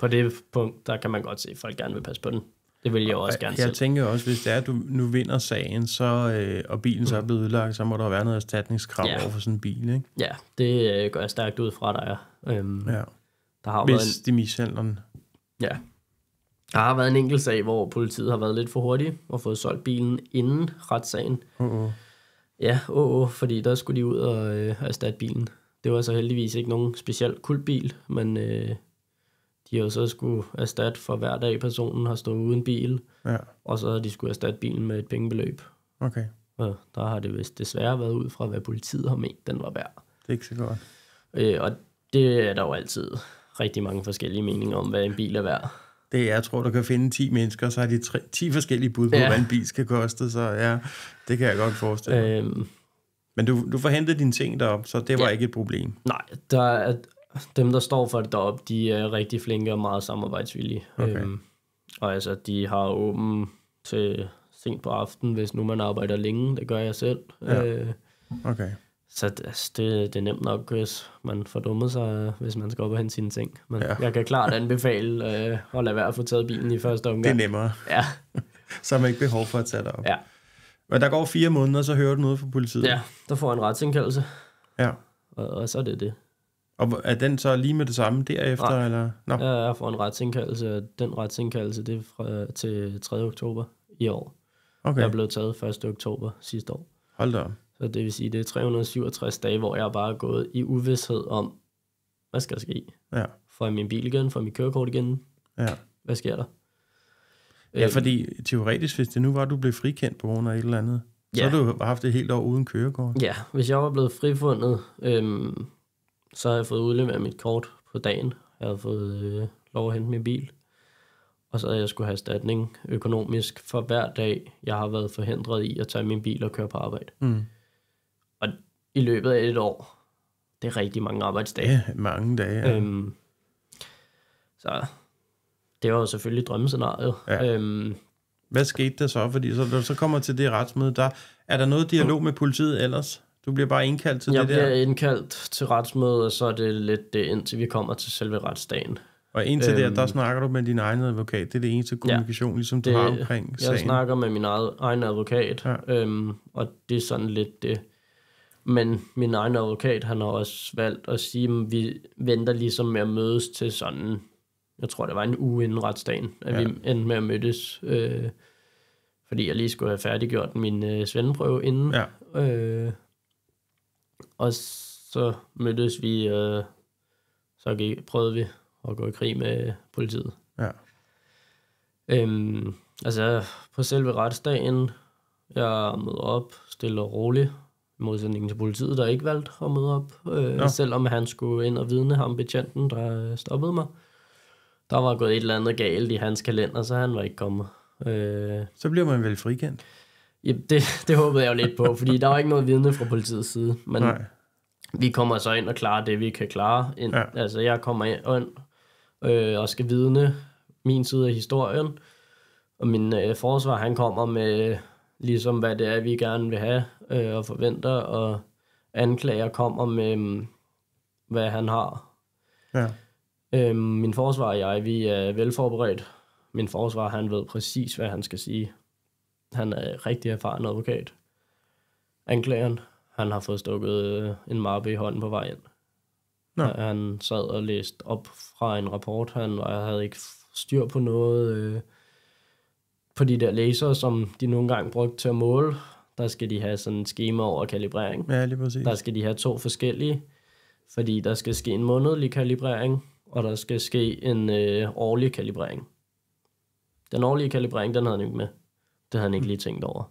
C: på det punkt, der kan man godt se, at folk gerne vil passe på den. Det vil jeg også gerne Jeg selv.
A: tænker også, hvis det er, at du nu vinder sagen, så, øh, og bilen så er mm. blevet ødelagt, så må der være noget erstatningskrav ja. over for sådan en bil, ikke?
C: Ja, det øh, går jeg stærkt ud fra dig. Øhm,
A: ja. Der har hvis været en, de mishandler den.
C: Ja. Der har været en enkelt sag, hvor politiet har været lidt for hurtige og fået solgt bilen inden retssagen. Uh-uh. Ja, åh, uh-uh, fordi der skulle de ud og øh, erstatte bilen. Det var så heldigvis ikke nogen speciel bil, men... Øh, de har jo så skulle erstatte for hver dag, personen har stået uden bil, ja. og så har de skulle erstatte bilen med et pengebeløb. Okay. Og der har det vist desværre været ud fra, hvad politiet har ment, den var værd. Det er ikke så godt. Øh, og det er der jo altid rigtig mange forskellige meninger om, hvad en bil er værd. Det er, jeg tror, du kan finde 10 mennesker,
A: så har de 3, 10 forskellige bud på, ja. hvad en bil skal koste, så ja, det kan jeg godt forestille mig. Øhm, Men du, du forhentede dine ting derop, så det var ja, ikke et problem? Nej, der er dem,
C: der står for det deroppe, de er rigtig flinke og meget samarbejdsvillige. Okay. Øhm, og altså, de har åben til sent på aftenen, hvis nu man arbejder længe. Det gør jeg selv. Ja. Øh, okay. Så det, altså, det, det er nemt nok, hvis man får dummet sig, hvis man skal op og hente sine ting. Men ja. jeg kan klart anbefale øh, at lade være at få taget bilen i første omgang. Det er nemmere.
A: Ja. så har man ikke behov for at tage dig op. Ja. Men der går fire måneder, så hører du noget fra politiet. Ja, der får en retsindkaldelse. Ja. Og, og så er det det. Og er den så lige med det samme derefter? Nej. Eller?
C: No. Jeg får en retsindkaldelse, den retsindkaldelse det er fra, til 3. oktober i år. Okay. Jeg blev taget 1. oktober sidste år. Hold da op. Så det vil sige, det er 367 dage, hvor jeg bare er gået i uvidshed om, hvad skal der ske?
A: Ja. Får jeg min bil igen? Får jeg mit kørekort igen? Ja. Hvad sker der? Ja, øhm, fordi teoretisk, hvis det nu var, at du blev frikendt på grund af et eller andet, ja. så har du haft det helt år uden kørekort.
C: Ja, hvis jeg var blevet frifundet, øhm, så havde jeg fået udleveret mit kort på dagen. Jeg havde fået øh, lov at hente min bil. Og så havde jeg skulle have erstatning økonomisk for hver dag, jeg har været forhindret i at tage min bil og køre på arbejde. Mm. Og i løbet af et år, det er rigtig mange arbejdsdage. Ja, mange dage. Ja.
A: Øhm, så det var jo selvfølgelig drømmescenariet. Ja. Øhm, Hvad skete der så? Fordi så, så kommer til det retsmøde, der, er der noget dialog med politiet ellers? Du bliver bare indkaldt til jeg det der? Jeg bliver indkaldt til
C: retsmødet, og så er det lidt det, indtil vi kommer til selve retsdagen. Og indtil øhm, der, der øhm.
A: snakker du med din egen advokat. Det er det eneste kommunikation, ja, ligesom du det, har omkring jeg sagen. Jeg snakker
C: med min egen advokat, ja. øhm, og det er sådan lidt det. Men min egen advokat, han har også valgt at sige, at vi venter ligesom med at mødes til sådan, jeg tror, det var en uge inden retsdagen, at ja. vi endte med at mødes. Øh, fordi jeg lige skulle have færdiggjort min øh, svendeprøve inden. Ja. Øh, og så mødtes vi, øh, så gik, prøvede vi at gå i krig med politiet. Ja. Øhm, altså, på selve retsdagen, jeg møder op stille og roligt, i modsætning til politiet, der ikke valgte at møde op, øh, ja. selvom han skulle ind og vidne ham, betjenten, der stoppede mig. Der var gået et eller andet galt i hans kalender, så han var ikke kommet. Øh, så bliver man vel frikendt? Ja, det, det håbede jeg jo lidt på, fordi der var ikke noget vidne fra politiets side. Men Nej. vi kommer så ind og klarer det, vi kan klare. Ind. Ja. Altså, jeg kommer ind øh, og skal vidne min side af historien. Og min øh, forsvar, han kommer med ligesom, hvad det er, vi gerne vil have øh, og forventer. Og anklager kommer med, øh, hvad han har. Ja. Øh, min forsvar og jeg, vi er velforberedt. Min forsvar, han ved præcis, hvad han skal sige. Han er rigtig erfaren advokat. Anklageren, han har fået stukket øh, en mappe i hånden på vej ind. Nå. Han sad og læste op fra en rapport. Han og havde ikke styr på noget øh, på de der laser, som de nogle gange brugte til at måle. Der skal de have sådan en schema over kalibrering. Ja, lige præcis. Der skal de have to forskellige, fordi der skal ske en månedlig kalibrering, og der skal ske en øh, årlig kalibrering. Den årlige kalibrering, den havde han ikke med. Det havde han ikke mm. lige tænkt over.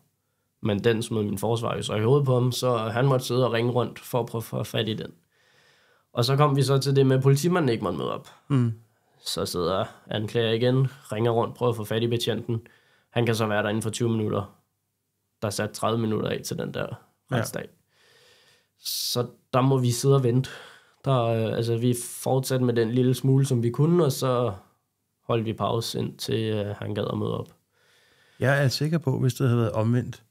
C: Men den smed min forsvar jo så i hovedet på ham, så han måtte sidde og ringe rundt for at prøve at få fat i den. Og så kom vi så til det med, at politimanden ikke måtte møde op. Mm. Så sidder anklager igen, ringer rundt, prøver at få fat i betjenten. Han kan så være der inden for 20 minutter. Der er sat 30 minutter af til den der retsdag. Ja. Så der må vi sidde og vente. Der, øh, altså, vi fortsatte med den lille smule, som vi kunne, og så holdt vi pause indtil øh, han gad at møde op.
A: Jeg er sikker på, hvis det havde været omvendt,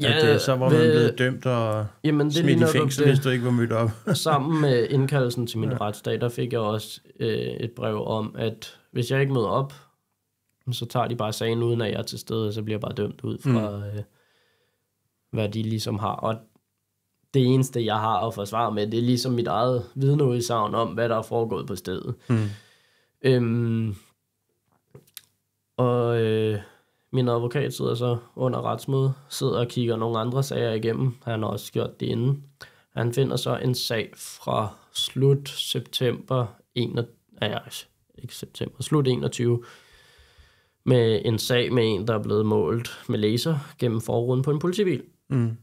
A: ja, at øh, det, så var man blevet dømt og
C: jamen, det smidt i fængsel, hvis du ikke var mødt op. sammen med indkaldelsen til min ja. retsdag, der fik jeg også øh, et brev om, at hvis jeg ikke møder op, så tager de bare sagen uden at jeg er til stede, og så bliver jeg bare dømt ud fra, mm. øh, hvad de ligesom har. Og det eneste, jeg har at forsvare med, det er ligesom mit eget vidneudsagn om, hvad der er foregået på stedet. Mm. Øhm, og øh, min advokat sidder så under retsmøde, sidder og kigger nogle andre sager igennem. Han har også gjort det inden. Han finder så en sag fra slut september 21, ah, ja, ikke september, slut 21, med en sag med en, der er blevet målt med laser gennem forruden på en politibil. Mm.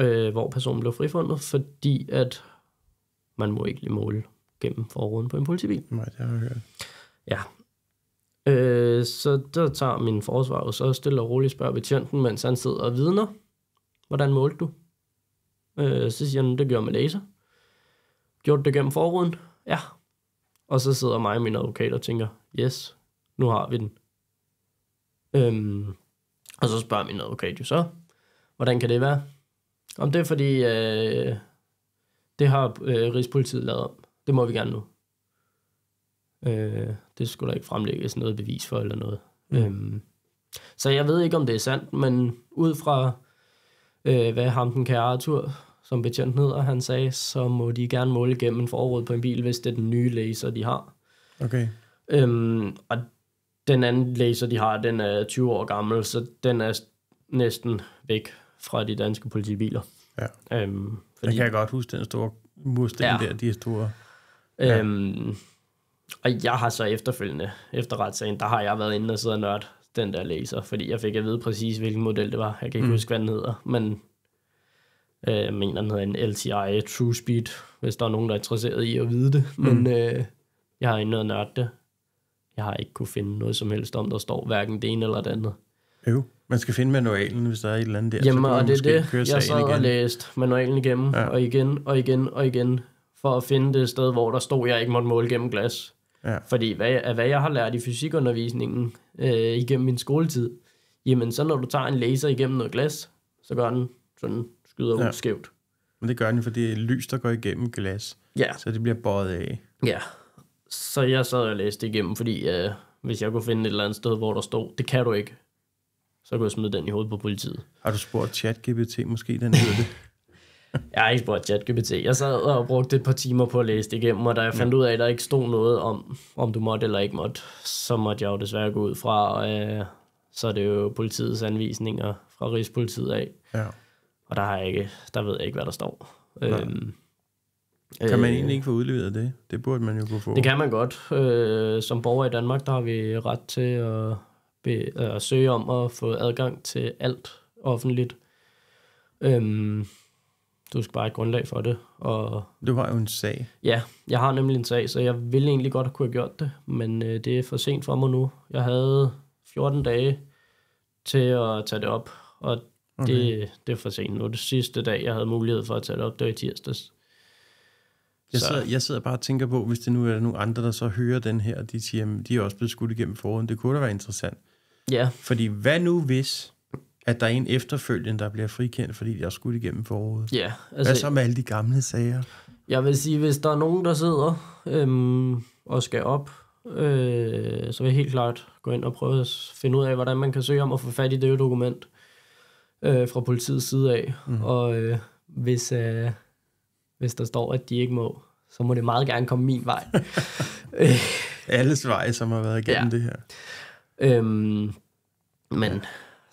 C: Øh, hvor personen blev frifundet, fordi at man må ikke lige måle gennem forruden på en politibil. Nej, det har jeg hørt. Ja, Øh, så der tager min forsvar og så stille og roligt spørger betjenten, mens han sidder og vidner. Hvordan målte du? Øh, så siger han, det gjorde med laser. Gjorde det gennem forruden? Ja. Og så sidder mig og min advokat og tænker, yes, nu har vi den. Øhm, og så spørger min advokat jo så, hvordan kan det være? Om det er fordi, øh, det har øh, Rigspolitiet lavet om. Det må vi gerne nu. Øh, det skulle der ikke fremlægges noget bevis for eller noget. Mm. Øhm, så jeg ved ikke, om det er sandt, men ud fra, øh, hvad ham den kære Arthur, som betjent hedder, han sagde, så må de gerne måle gennem en forråd på en bil, hvis det er den nye laser, de har. Okay. Øhm, og den anden laser, de har, den er 20 år gammel, så den er næsten væk fra de danske politibiler. Ja.
A: Øhm, fordi, jeg kan godt huske, den store
B: mursten ja. der,
C: de er
A: store. Ja. Øhm,
C: og jeg har så efterfølgende, efter retssagen, der har jeg været inde og sidde og nørd den der laser, fordi jeg fik at vide præcis, hvilken model det var. Jeg kan ikke mm. huske, hvad den hedder, men øh, jeg mener, den hedder en LTI True Speed, hvis der er nogen, der er interesseret i at vide det. Mm. Men øh, jeg har noget nørdet det. Jeg har ikke kunne finde noget som helst om, der står hverken det ene eller det andet.
A: Jo, man skal finde manualen, hvis der er et eller andet der. Jamen, så og det er det, jeg sad og
C: læste manualen igennem, ja. og igen, og igen, og igen for at finde det sted, hvor der stod, jeg ikke måtte måle gennem glas. Ja. Fordi hvad, af hvad jeg har lært i fysikundervisningen øh, igennem min skoletid, jamen så når du tager en laser igennem noget glas, så gør den sådan, skyder ja. ud skævt.
A: Men det gør den, fordi det er lys, der går igennem glas. Ja. Så det bliver båret af.
C: Ja. Så jeg sad og læste igennem, fordi øh, hvis jeg kunne finde et eller andet sted, hvor der stod, det kan du ikke, så kunne jeg smide den i hovedet på politiet.
A: Har du spurgt ChatGPT måske, den hedder det?
C: Jeg har ikke brugt ChatGPT. Jeg sad og brugte et par timer på at læse det igennem, og da jeg mm. fandt ud af, at der ikke stod noget om, om du måtte eller ikke måtte, så måtte jeg jo desværre gå ud fra, og, øh, så er det jo politiets anvisninger fra Rigspolitiet af. Ja. Og der, har jeg ikke, der ved jeg ikke,
A: hvad der står. Øhm, kan man øh, egentlig ikke få udleveret det? Det burde man jo kunne få. Det kan
C: man godt. Øh, som borger i Danmark, der har vi ret til at, be, øh, at søge om at få adgang til alt offentligt. Øhm, du skal bare have grundlag for det. Og, du har jo en sag. Ja, jeg har nemlig en sag, så jeg ville egentlig godt kunne have gjort det, men øh, det er for sent for mig nu. Jeg havde 14 dage til at tage det op, og okay. det, det er for sent nu. Det sidste dag, jeg havde mulighed
A: for at tage det op, det var i tirsdags. Jeg sidder, jeg sidder bare og tænker på, hvis det nu er nogle andre, der så hører den her, og de siger, at de er også blevet skudt igennem forhånden. Det kunne da være interessant. Ja. Fordi hvad nu hvis at der er en efterfølgende, der bliver frikendt, fordi de har skudt igennem foråret. Ja. Altså, Hvad så
C: med alle de gamle sager? Jeg vil sige, hvis der er nogen, der sidder øhm, og skal op, øh, så vil jeg helt klart gå ind og prøve at finde ud af, hvordan man kan søge om at få fat i det dokument øh, fra politiets side af. Mm. Og øh, hvis, øh, hvis der står, at de ikke må, så må det meget gerne komme min vej.
A: Øh. Alles vej, som har været igennem ja. det her. Øhm, men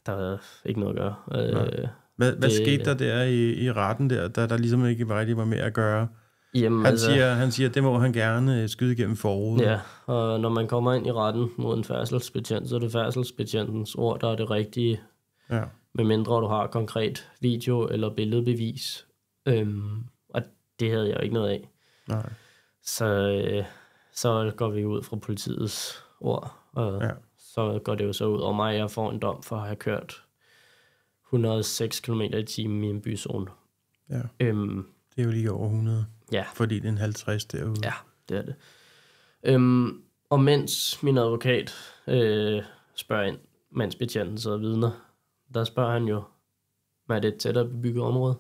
A: der var ikke noget at gøre. Øh, hvad, hvad det, skete der der i, i retten der, da der ligesom ikke var rigtig var mere at gøre? Jamen, han, altså, siger, han siger, at det må han gerne øh, skyde igennem forud. Ja,
C: og når man kommer ind i retten mod en færdselsbetjent, så er det færdselsbetjentens ord, der er det rigtige. Ja. Med mindre du har konkret video eller billedbevis. Øhm, og det havde jeg jo ikke noget af. Nej. Så, øh, så går vi ud fra politiets ord. Og, ja så går det jo så ud over mig, at jeg får en dom for at have kørt 106 km i timen i en byzone. Ja.
A: Øhm, det er jo lige over
C: 100. Ja. Fordi det er en 50 derude. Ja, det er det. Øhm, og mens min advokat øh, spørger ind, mens betjenten sidder og vidner, der spørger han jo, hvad er det et tættere bebygget område?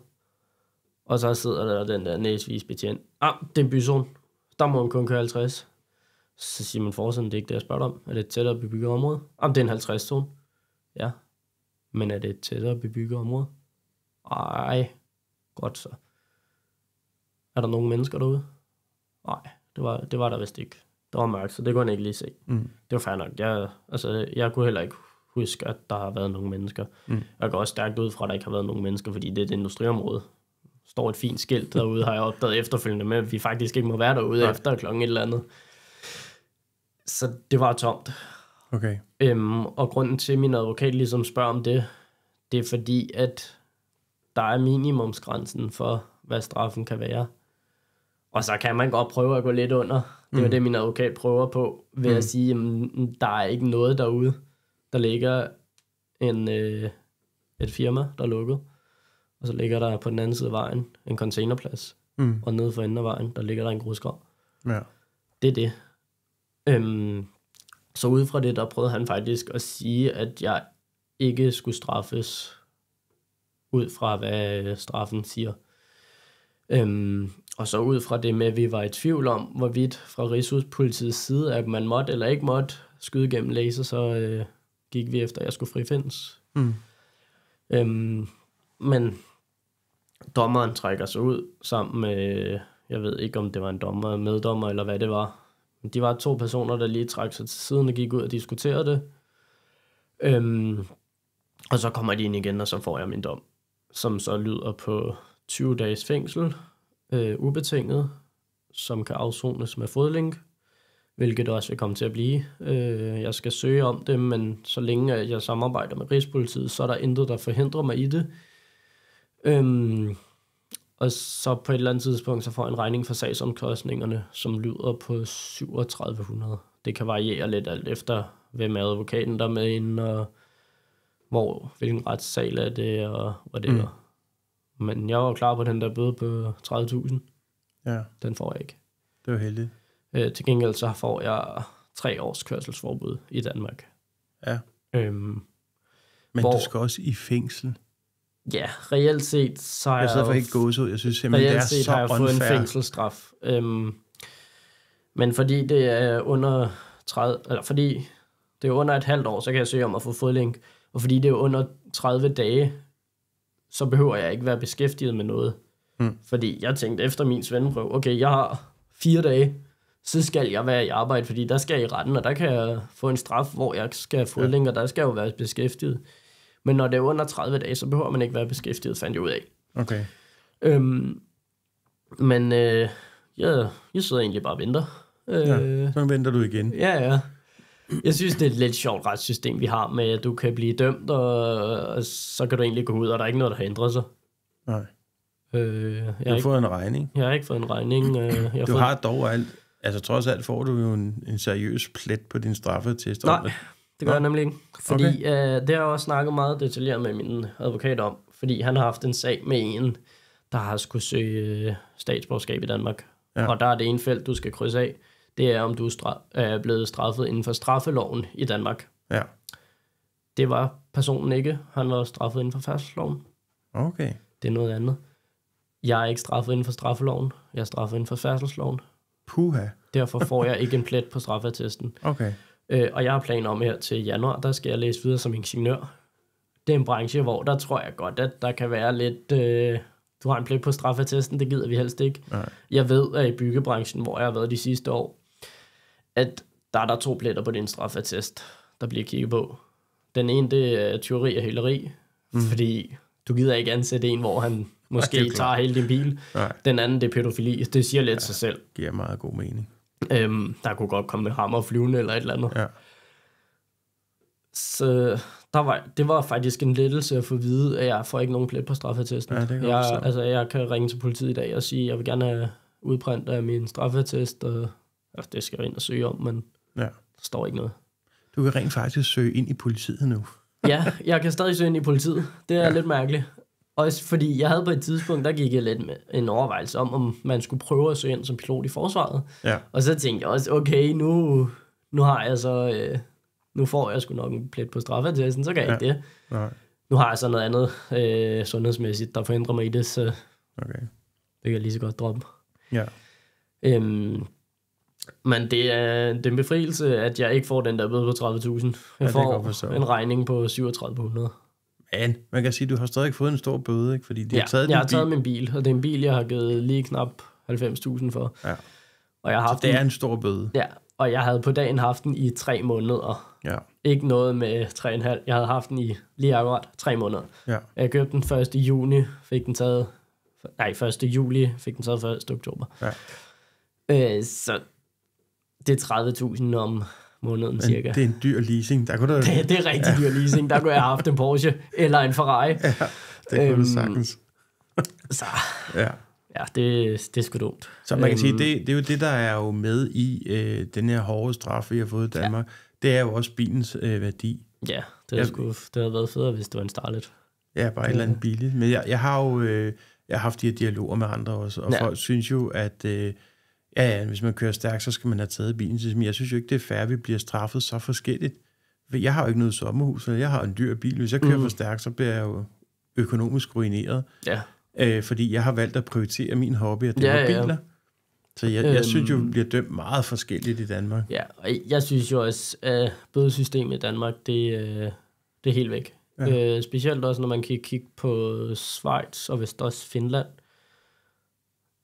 C: Og så sidder der den der næsvis betjent. Ah, det er en byzone. Der må man kun køre 50. Så siger man forsiden, det er ikke det, jeg spørger om. Er det et tættere bebygget område? Om det er en 50 zone. Ja. Men er det et tættere bebygget område? Ej, godt så. Er der nogen mennesker derude? Nej, det var, det var der vist ikke. Det var mørkt, så det kunne han ikke lige se. Mm. Det var fair nok. Jeg, altså, jeg kunne heller ikke huske, at der har været nogle mennesker. Mm. Jeg går også stærkt ud fra, at der ikke har været nogen mennesker, fordi det er et industriområde. står et fint skilt derude, har jeg opdaget efterfølgende med, at vi faktisk ikke må være derude Nej. efter klokken et eller andet. Så det var tomt. Okay. Øhm, og grunden til, at min advokat ligesom spørger om det, det er fordi, at der er minimumsgrænsen for, hvad straffen kan være. Og så kan man godt prøve at gå lidt under. Det er mm. det, min advokat prøver på, ved mm. at sige, at der er ikke noget derude. Der ligger en, øh, et firma, der er lukket, og så ligger der på den anden side af vejen en containerplads, mm. og nede for enden af vejen, der ligger der en grusgrav. Ja. Det er det. Øhm, så ud fra det, der prøvede han faktisk at sige, at jeg ikke skulle straffes ud fra, hvad straffen siger. Øhm, og så ud fra det med, at vi var i tvivl om, hvorvidt fra Rigshuspolitiets side, at man måtte eller ikke måtte skyde gennem laser, så øh, gik vi efter, at jeg skulle frifindes. Mm. Øhm, men dommeren trækker sig ud sammen med, jeg ved ikke om det var en dommer, meddommer eller hvad det var, de var to personer, der lige trak sig til siden og gik ud og diskuterede det. Øhm, og så kommer de ind igen, og så får jeg min dom, som så lyder på 20 dages fængsel, øh, ubetinget, som kan afsones med fodlænke, hvilket også vil komme til at blive. Øh, jeg skal søge om det, men så længe jeg samarbejder med Rigspolitiet, så er der intet, der forhindrer mig i det. Øhm, og så på et eller andet tidspunkt, så får jeg en regning for sagsomkostningerne, som lyder på 3700. Det kan variere lidt alt efter, hvem er advokaten der er med inde, og hvor, hvilken retssal er det, og hvad det mm. er. Men jeg var klar på den der bøde på 30.000. Ja. Den får jeg ikke. Det var heldigt. Æ, øh, til gengæld så får jeg tre års kørselsforbud i Danmark.
A: Ja. Øhm, Men hvor, du skal også i fængsel.
C: Ja, reelt set så har jeg... Jeg sidder for helt gået ud. Jeg synes simpelthen, det er set så har jeg fået en fængselsstraf. Øhm, men fordi det er under 30, eller fordi det er under et halvt år, så kan jeg søge om at få fodlænk. Og fordi det er under 30 dage, så behøver jeg ikke være beskæftiget med noget. Mm. Fordi jeg tænkte efter min svendeprøv, okay, jeg har fire dage, så skal jeg være i arbejde, fordi der skal jeg i retten, og der kan jeg få en straf, hvor jeg skal have fodlænk, ja. og der skal jeg jo være beskæftiget. Men når det er under 30 dage, så behøver man ikke være beskæftiget, fandt jeg ud af. Okay. Øhm, men øh, ja, jeg sidder egentlig bare og venter. Øh, ja,
A: så venter du igen.
B: Ja,
C: ja. Jeg synes, det er et lidt sjovt retssystem, vi har med, at du kan blive dømt, og, og så kan du egentlig gå ud, og der er ikke noget, der har ændret sig. Nej. Øh, jeg du har ikke, fået en regning. Jeg har ikke fået en regning. Øh, jeg har du fået... har
A: dog alt. Altså trods alt får du jo en, en seriøs plet på din straffetest. Nej, om, det gør Nå. jeg nemlig ikke. Fordi
C: okay. øh, det har jeg også snakket meget detaljeret med min advokat om. Fordi han har haft en sag med en, der har skulle søge øh, statsborgerskab i Danmark. Ja. Og der er det ene felt, du skal krydse af. Det er, om du er straf- øh, blevet straffet inden for straffeloven i Danmark. Ja. Det var personen ikke. Han var straffet inden for færdsloven. Okay. Det er noget andet. Jeg er ikke straffet inden for straffeloven. Jeg er straffet inden for færdselsloven. Puha. Derfor får jeg ikke en plet på straffetesten. Okay. Øh, og jeg har planer om her til januar, der skal jeg læse videre som ingeniør. Det er en branche, hvor der tror jeg godt, at der kan være lidt... Øh, du har en pligt på straffetesten, det gider vi helst ikke. Nej. Jeg ved, at i byggebranchen, hvor jeg har været de sidste år, at der er der to pletter på din straffetest, der bliver kigget på. Den ene, det er teori og hæleri, mm. fordi du gider ikke ansætte en, hvor han måske ja, tager hele din bil. Nej. Den anden, det er pædofili. Det siger lidt ja, sig selv. Det giver meget god mening. Øhm, der kunne godt komme med hammer flyvende eller et eller andet. Ja. Så der var, det var faktisk en lettelse at få at vide, at jeg får ikke nogen plet på straffetesten. Ja, det jeg, altså, jeg kan ringe til politiet i dag og sige, at jeg vil gerne have udprint af min straffetest. Og, altså, det skal jeg ind og
A: søge om, men ja. der står ikke noget. Du kan rent faktisk søge ind i politiet nu.
C: ja, jeg kan stadig søge ind i politiet. Det er ja. lidt mærkeligt. Også fordi jeg havde på et tidspunkt, der gik jeg lidt med en overvejelse om, om man skulle prøve at søge ind som pilot i forsvaret. Ja. Og så tænkte jeg også, okay, nu, nu har jeg så... Øh, nu får jeg sgu nok en plet på straffetesten, så kan jeg ja. ikke det. Nej. Nu har jeg så noget andet øh, sundhedsmæssigt, der forhindrer mig i det, så okay. det kan jeg lige så godt droppe. Ja. Øhm, men det er, det er en befrielse, at jeg ikke får den der bøde på 30.000. Jeg ja, får en regning på
A: 3700. Men man kan sige, at du har stadig fået en stor bøde, ikke? fordi de ja, har taget jeg har taget bil.
C: min bil, og det er en bil, jeg har givet lige knap 90.000 for. Ja. Og jeg har haft Så det er en stor bøde. Ja, og jeg havde på dagen haft den i tre måneder. Ja. Ikke noget med tre en halv. Jeg havde haft den i lige akkurat tre måneder. Ja. Jeg købte den 1. juni, fik den taget... Nej, 1. juli, fik den taget 1. oktober. Ja. Øh, så det er 30.000 om
A: måneden Men cirka. det er en dyr leasing. Der kunne du... det, det er rigtig ja. dyr
C: leasing. Der kunne jeg have haft en Porsche eller en Ferrari. Ja, det kunne øhm, du sagtens. så,
A: ja. Ja, det, det er sgu dumt. Så man kan øhm, sige, det, det er jo det, der er jo med i øh, den her hårde straf, vi har fået i Danmark. Ja. Det er jo også bilens øh, værdi. Ja, det havde, sgu, det havde været federe, hvis det var en Starlet. Ja, bare et eller andet billigt. Men jeg, jeg har jo øh, jeg har haft de her dialoger med andre også, og ja. folk synes jo, at... Øh, ja, ja, hvis man kører stærkt, så skal man have taget bilen. Så jeg synes jo ikke, det er fair, at vi bliver straffet så forskelligt. Jeg har jo ikke noget sommerhus, eller jeg har en dyr bil. Hvis jeg kører mm. for stærkt, så bliver jeg jo økonomisk ruineret. Ja. Øh, fordi jeg har valgt at prioritere min hobby, og det ja, er biler. Ja. Så jeg, jeg synes jo, vi øhm. bliver dømt meget forskelligt i
B: Danmark. Ja,
C: og jeg synes jo også, at bødesystemet i Danmark, det, øh, det er helt væk. Ja. Øh, specielt også, når man kan kigge på Schweiz og vist også Finland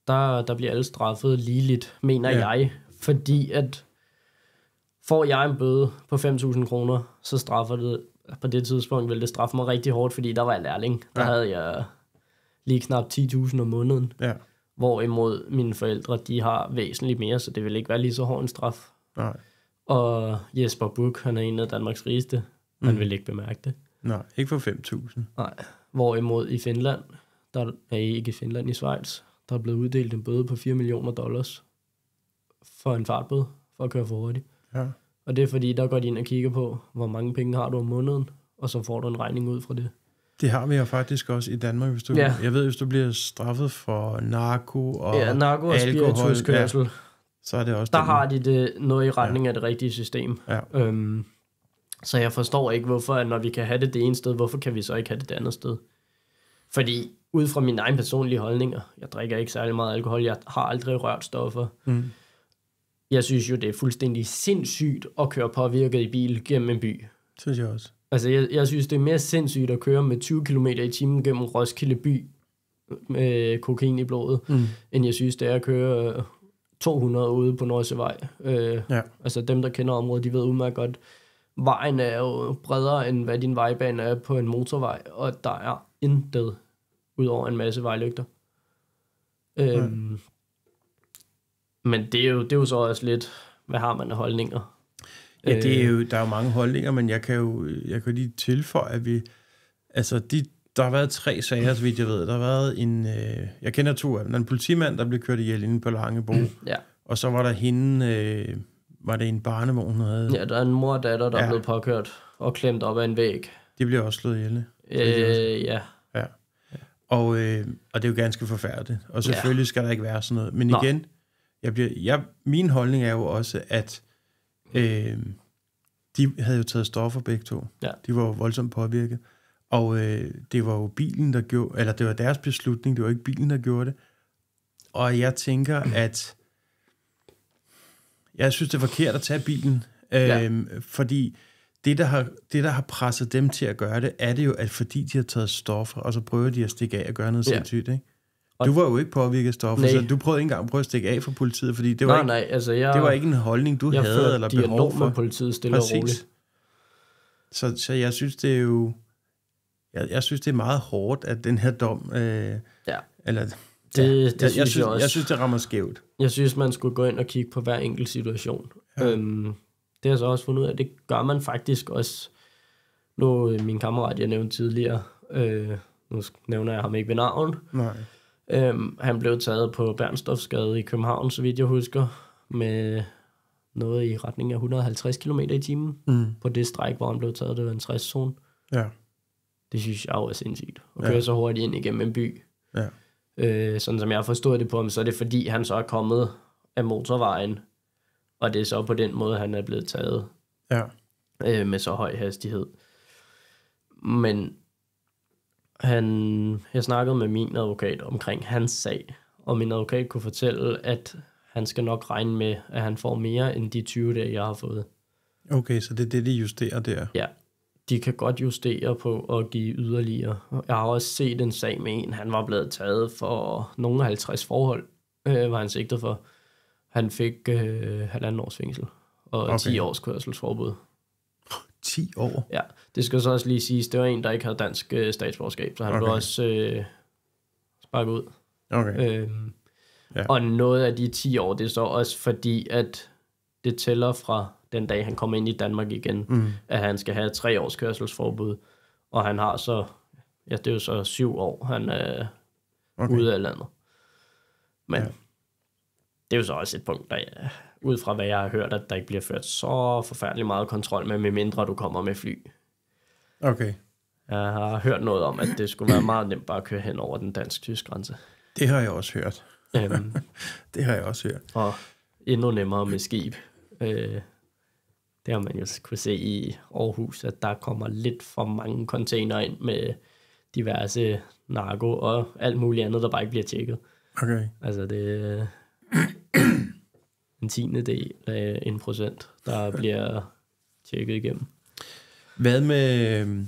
C: der, der bliver alle straffet ligeligt, mener ja. jeg. Fordi at får jeg en bøde på 5.000 kroner, så straffer det, på det tidspunkt ville det straffe mig rigtig hårdt, fordi der var jeg lærling. Der ja. havde jeg lige knap 10.000 om måneden. Ja. Hvorimod mine forældre, de har væsentligt mere, så det vil ikke være lige så hård en straf. Nej. Og Jesper Buk, han er en af Danmarks rigeste. Han mm. vil ikke bemærke det. Nej, ikke for 5.000. Nej. Hvorimod i Finland, der er ikke i Finland, i Schweiz, der er blevet uddelt en bøde på 4 millioner dollars for en fartbøde, for at køre for hurtigt. Ja. Og det er fordi, der går de ind og kigger på, hvor mange penge har du om måneden, og så får du en regning ud fra det.
A: Det har vi jo faktisk også i Danmark, hvis du... Ja. Jeg ved, hvis du bliver straffet for narko og Ja, narko og spirituskørsel. Ja, så er det også... Der den. har
C: de det noget i retning ja. af det rigtige system. Ja. Øhm, så jeg forstår ikke, hvorfor, at når vi kan have det det ene sted, hvorfor kan vi så ikke have det det andet sted? Fordi ud fra mine egen personlige holdninger, jeg drikker ikke særlig meget alkohol, jeg har aldrig rørt stoffer. Mm. Jeg synes jo, det er fuldstændig sindssygt at køre påvirket i bil gennem en by. Synes jeg også. Altså, jeg, jeg synes, det er mere sindssygt at køre med 20 km i timen gennem Roskilde by med kokain i blodet, mm. end jeg synes, det er at køre 200 øh, ude på Nordsevej. Øh, ja. Altså, dem, der kender området, de ved udmærket godt, vejen er jo bredere, end hvad din vejbane er på en motorvej, og der er intet, udover en masse vejlygter. Øhm, mm. Men det er, jo, det er jo så også lidt, hvad har
A: man af holdninger? Ja, det er øh. jo, der er jo mange holdninger, men jeg kan jo jeg kan lige tilføje, at vi, altså de, der har været tre sager, så vidt jeg ved. Der har været en, øh, jeg kender to af dem. Der er en politimand, der blev kørt ihjel inde på Langebro. Mm, ja. Og så var der hende, øh, var det en barnevogn, hun havde? Ja, der er en mor
C: og datter, der ja. er blevet påkørt og klemt op ad en
A: væg. De blev også slået ihjel. Øh, ja. ja. Og, øh, og det er jo ganske forfærdeligt. Og selvfølgelig ja. skal der ikke være sådan noget. Men igen, jeg bliver, jeg, min holdning er jo også, at øh, de havde jo taget stoffer begge to. Ja. De var jo voldsomt påvirket. Og øh, det var jo bilen, der gjorde, eller det var deres beslutning, det var ikke bilen, der gjorde det. Og jeg tænker, at jeg synes, det er forkert at tage bilen. Øh, ja. Øhm, fordi det der, har, det, der har presset dem til at gøre det, er det jo, at fordi de har taget stoffer, og så prøver de at stikke af og gøre noget ja. sindssygt, ikke? Du var jo ikke påvirket af stoffer, nej. så du prøvede ikke engang at prøve at stikke af for politiet, fordi det var, nej, ikke, nej, altså jeg, det var ikke en holdning, du havde eller behov for. Jeg politiet stille Præcis. og roligt. Så, så jeg synes, det er jo... Jeg, jeg synes, det er meget hårdt, at den her dom... Øh, ja. Eller, det, ja, det, det jeg, synes jeg, synes, jeg også. Jeg
C: synes, det rammer skævt. Jeg synes, man skulle gå ind og kigge på hver enkelt situation. Ja. Øhm, det har jeg så også fundet ud af, at det gør man faktisk også. Nu, øh, min kammerat, jeg nævnte tidligere, øh, nu nævner jeg ham ikke ved navn. Nej. Øhm, han blev taget på Bernstofsgade i København, så vidt jeg husker, med noget i retning af 150 km i timen. Mm. På det stræk, hvor han blev taget, det var en 60-zone. Ja. Det synes jeg også er sindssygt. At køre ja. så hurtigt ind igennem en by. Ja. Øh, sådan som jeg forstod det på ham, så er det fordi, han så er kommet af motorvejen og det er så på den måde, han er blevet taget ja. øh, med så høj hastighed. Men han, jeg snakkede med min advokat omkring hans sag, og min advokat kunne fortælle, at han skal nok regne med, at han får mere end de 20 dage, jeg har fået. Okay, så det er det, de justerer der? Ja, de kan godt justere på og give yderligere. Jeg har også set en sag med en, han var blevet taget for nogle 50 forhold, øh, var han sigtet for. Han fik øh, halvanden års fængsel og okay. 10 års kørselsforbud. 10 år? Ja, det skal så også lige siges, det var en, der ikke havde dansk øh, statsborgerskab, så han okay. blev også øh, sparket ud. Okay. Øhm, ja. Og noget af de 10 år, det er så også fordi, at det tæller fra den dag, han kommer ind i Danmark igen, mm. at han skal have 3 års kørselsforbud, og han har så, ja, det er jo så 7 år, han er okay. ude af landet. Men ja det er jo så også et punkt, der øh, ud fra hvad jeg har hørt, at der ikke bliver ført så forfærdelig meget kontrol med, medmindre du kommer med fly. Okay. Jeg har hørt noget om, at det skulle være meget nemt bare at køre hen over den dansk-tyske grænse. Det har jeg også hørt. Um, det har jeg også hørt. Og endnu nemmere med skib. Øh, det har man jo kunne se i Aarhus, at der kommer lidt for mange container ind med diverse narko og alt muligt andet, der bare ikke bliver tjekket. Okay. Altså det, en tiende del af en
A: procent, der bliver tjekket igennem. Hvad med...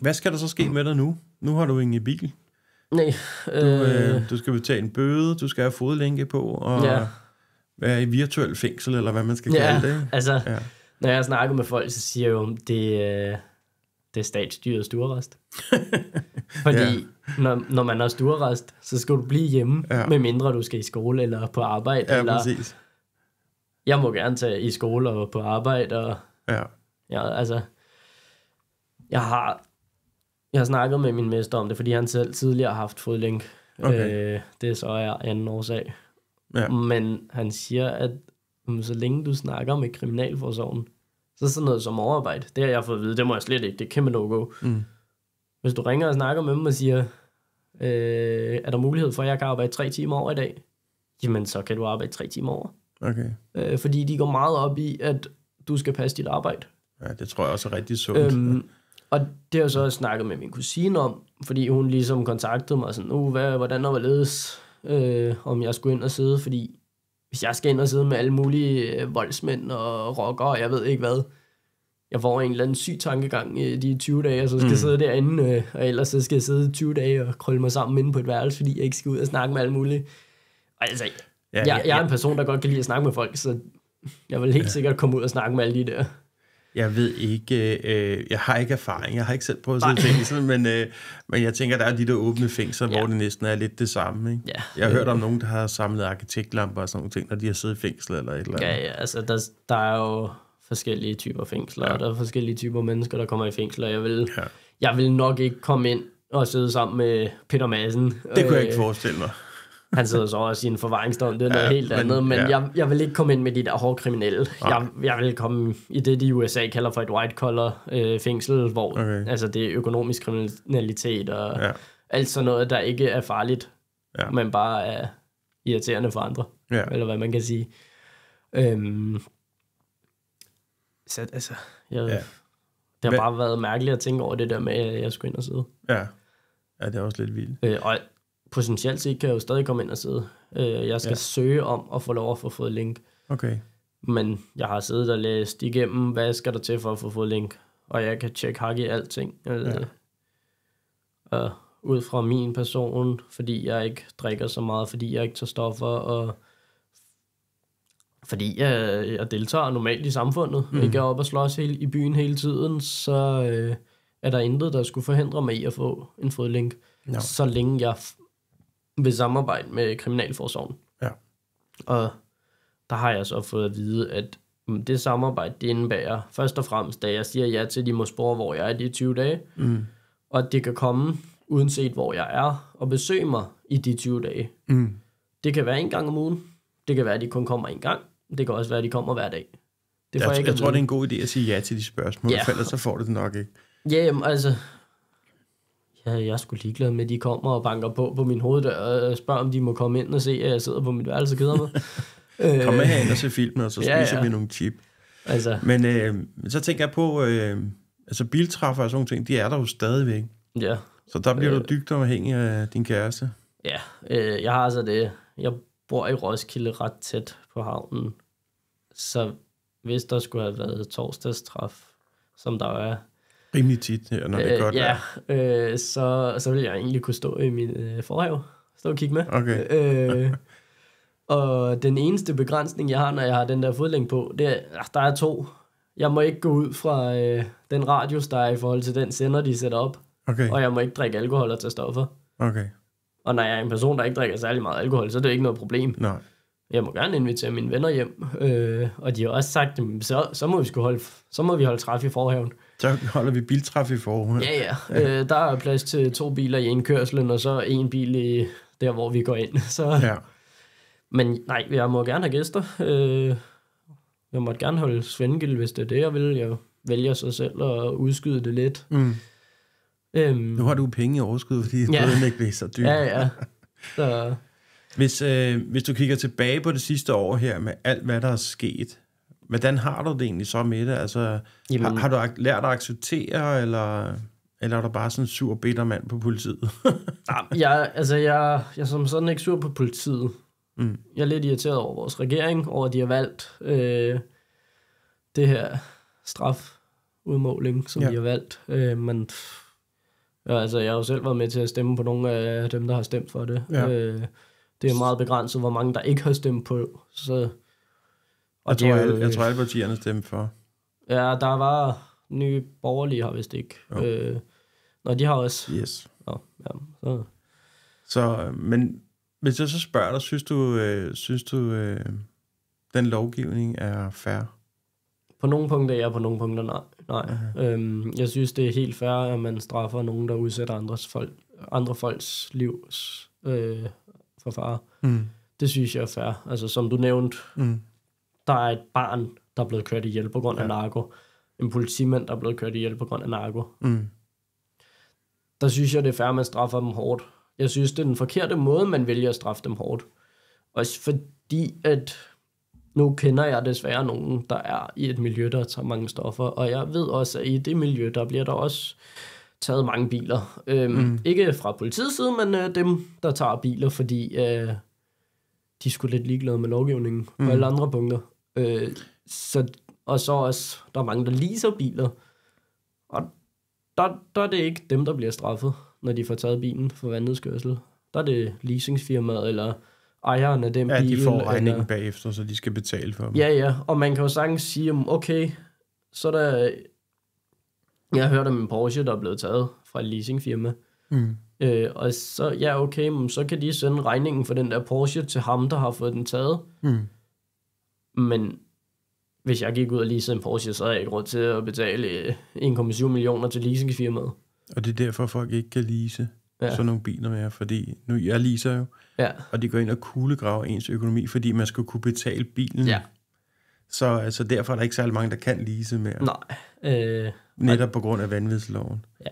A: Hvad skal der så ske med dig nu? Nu har du ingen bil. Nej. Øh... Du, øh, du skal betale en bøde, du skal have fodlænke på, og ja. være i virtuel fængsel, eller hvad man skal ja, kalde det.
C: altså, ja. når jeg snakker med folk, så siger jeg jo, det, øh, det er statsstyret durrest. Fordi ja. når, når man har stuerrest, så skal du blive hjemme, ja. mindre du skal i skole eller på arbejde. Ja, eller, præcis. Jeg må gerne tage i skole og på arbejde. Og, ja. ja. altså, jeg har, jeg har snakket med min mester om det, fordi han selv tidligere har haft fodlænk. Okay. Øh, det er så er anden årsag. Ja. Men han siger, at så længe du snakker med kriminalforsorgen, så er sådan noget som overarbejde, det har jeg fået at vide, det må jeg slet ikke, det er kæmpe no-go. Mm. Hvis du ringer og snakker med dem og siger, øh, er der mulighed for, at jeg kan arbejde tre timer over i dag? Jamen, så kan du arbejde tre timer over. Okay. Øh, fordi de går meget op i, at du skal passe dit arbejde. Ja, det tror jeg også er rigtig sundt. Øhm, og det har jeg så snakket med min kusine om, fordi hun ligesom kontaktede mig sådan, uh, hvad, hvordan og hvorledes, øh, om jeg skulle ind og sidde, fordi hvis jeg skal ind og sidde med alle mulige øh, voldsmænd og rockere, og jeg ved ikke hvad, jeg får en eller anden syg tankegang øh, de 20 dage, og så skal mm. jeg sidde derinde, øh, og ellers så skal jeg sidde 20 dage og krølle mig sammen inde på et værelse, fordi jeg ikke skal ud og snakke med alle mulige. Altså, ja, jeg, ja, jeg er en person, der godt kan lide at snakke med folk, så jeg vil helt ja. sikkert
A: komme ud og snakke med alle de der. Jeg ved ikke, øh, jeg har ikke erfaring, jeg har ikke selv prøvet at sidde i men, øh, men jeg tænker, der er de der åbne fængsler, ja. hvor det næsten er lidt det samme. Ikke? Ja. Jeg har hørt om nogen, der har samlet arkitektlamper og sådan nogle ting, når de har siddet i fængsel eller et eller andet. Ja, ja altså der, der
C: er jo forskellige typer fængsler, ja. og der er forskellige typer mennesker, der kommer i fængsler. Jeg vil, ja. jeg vil nok ikke komme ind og sidde sammen med Peter Madsen. Det kunne øh, jeg ikke øh, forestille mig. han sidder så også i en forvaringsdom, det er ja, helt men, andet, men ja. jeg, jeg vil ikke komme ind med de der hårde kriminelle. Okay. Jeg, jeg vil komme i det, de i USA kalder for et white-collar øh, fængsel, hvor okay. altså, det er økonomisk kriminalitet og ja. alt sådan noget, der ikke er farligt, ja. men bare er irriterende for andre, ja. eller hvad man kan sige. Øhm, så, altså, jeg, ja. Det har Hva? bare været mærkeligt at tænke over det der med, at jeg skulle ind og sidde.
A: Ja, ja det er også lidt vildt.
C: Øh, og potentielt set kan jeg jo stadig komme ind og sidde. Øh, jeg skal ja. søge om at få lov at få fået link. Okay. Men jeg har siddet og læst igennem, hvad skal der til for at få fået link? Og jeg kan tjekke hak i alting. Øh, ja. Og øh, ud fra min person, fordi jeg ikke drikker så meget, fordi jeg ikke tager stoffer, og fordi jeg, øh, jeg deltager normalt i samfundet, mm. ikke er oppe og slås hele, i byen hele tiden, så øh, er der intet, der skulle forhindre mig i at få en fodlænk, no. så længe jeg vil samarbejde med Kriminalforsorgen. Ja. Og der har jeg så fået at vide, at mm, det samarbejde, det indebærer først og fremmest, da jeg siger ja til, at de må spore, hvor jeg er de 20 dage, mm. og at det kan komme, uanset hvor jeg er, og besøge mig i de 20 dage. Mm. Det kan være en gang om ugen, det kan være, at de kun kommer en gang, det kan også være, at de kommer hver dag.
A: Det får jeg, jeg, ikke jeg tror, det er en god idé at sige ja til de spørgsmål, ja. for ellers så får du det nok ikke.
C: Ja, jamen, altså... Ja, jeg er sgu ligeglad med, at de kommer og banker på på min hoveddør og øh, spørger, om de må komme ind og se, at jeg sidder på mit værelse og keder mig. Kom med herind og se filmen, og så spiser ja, ja. vi nogle chip.
A: Altså. Men øh, så tænker jeg på, øh, altså biltræffer og sådan nogle ting, de er der jo stadigvæk. Ja. Så der bliver øh, du dybt afhængig af din kæreste.
C: Ja, øh, jeg har altså det. Jeg bor i Roskilde ret tæt på havnen. Så hvis der skulle have været torsdagstraf, som der er...
A: Rimelig tit, ja, når
C: det øh, godt ja, er. Øh, så, så ville jeg egentlig kunne stå i min øh, forhave. Stå og kigge med. Okay. øh, og den eneste begrænsning, jeg har, når jeg har den der fodlænge på, det er, at ah, der er to. Jeg må ikke gå ud fra øh, den radius, der er i forhold til den sender, de sætter op. Okay. Og jeg må ikke drikke alkohol og tage stoffer. Okay. Og når jeg er en person, der ikke drikker særlig meget alkohol, så er det ikke noget problem. Nej. Jeg må gerne invitere mine venner hjem. Øh, og de har også sagt, så, så, må vi skulle holde, så må vi holde træf i forhaven. Så holder vi biltræf i forhaven. Ja, ja. ja. Øh, der er plads til to biler i en kørsel, og så en bil i der, hvor vi går ind. Så, ja. Men nej, jeg må gerne have gæster. Øh, jeg må gerne holde Svendgild, hvis det er det, jeg vil. Jeg vælger sig selv og udskyde det lidt.
B: Mm.
A: Øhm, nu har du penge i overskud, fordi ja. det ikke blev så dyrt. Ja, ja. Så. Hvis, øh, hvis du kigger tilbage på det sidste år her med alt, hvad der er sket, hvordan har du det egentlig så med det? Altså, Jamen, har, har du ak- lært at acceptere, eller, eller er du bare sådan en sur bitter mand på politiet?
C: jeg, altså, jeg, jeg er som sådan ikke sur på politiet. Mm. Jeg er lidt irriteret over vores regering, over at de har valgt øh, det her strafudmåling, som ja. de har valgt. Øh, men Ja, altså, jeg har jo selv været med til at stemme på nogle af dem, der har stemt for det. Ja. Øh, det er meget begrænset, hvor mange der ikke har stemt på. Så, og
A: jeg, tror, jeg, jeg, jeg tror, alle partierne stemte for.
C: Ja, der var nye borgerlige har vist ikke.
A: Øh, Nå, de har også. Yes. Nå, ja, så. så, øh, men hvis jeg så spørger dig, synes du, øh, synes du øh, den lovgivning er fair?
C: På nogle punkter ja, på nogle punkter nej. Nej. Øhm, jeg synes, det er helt fair, at man straffer nogen, der udsætter andres folk, andre folks liv øh, for fare. Mm. Det synes jeg er fair. Altså, som du nævnte, mm. der er et barn, der er blevet kørt ihjel på grund af ja. narko. En politimand, der er blevet kørt ihjel på grund af narko. Mm. Der synes jeg, det er fair, at man straffer dem hårdt. Jeg synes, det er den forkerte måde, man vælger at straffe dem hårdt. Også fordi, at nu kender jeg desværre nogen, der er i et miljø, der tager mange stoffer, og jeg ved også, at i det miljø, der bliver der også taget mange biler. Øhm, mm. Ikke fra politiets side, men øh, dem, der tager biler, fordi øh, de skulle lidt ligeglade med lovgivningen mm. og alle andre punkter. Øh, så, og så også, der er mange, der leaser biler, og der, der er det ikke dem, der bliver straffet, når de får taget bilen for kørsel. Der er det leasingsfirmaet, eller
A: ejeren af den ja, bil. Ja, de får regningen eller... bagefter, så de skal betale for dem. Ja,
C: ja, og man kan jo sagtens sige, okay, så der... Jeg hørte om en Porsche, der er blevet taget fra et leasingfirma. Mm. Øh, og så, ja okay, men så kan de sende regningen for den der Porsche til ham, der har fået den taget. Mm. Men hvis jeg gik ud og leasede en Porsche, så havde jeg ikke råd til at betale 1,7 øh, millioner til leasingfirmaet.
A: Og det er derfor, folk ikke kan lease ja. sådan nogle biler med, fordi nu jeg leaser jo, ja. og de går ind og kuglegraver ens økonomi, fordi man skal kunne betale bilen. Ja. Så altså, derfor er der ikke særlig mange, der kan lease mere. Nej. Øh, Netop og, på grund af vanvidsloven. Ja,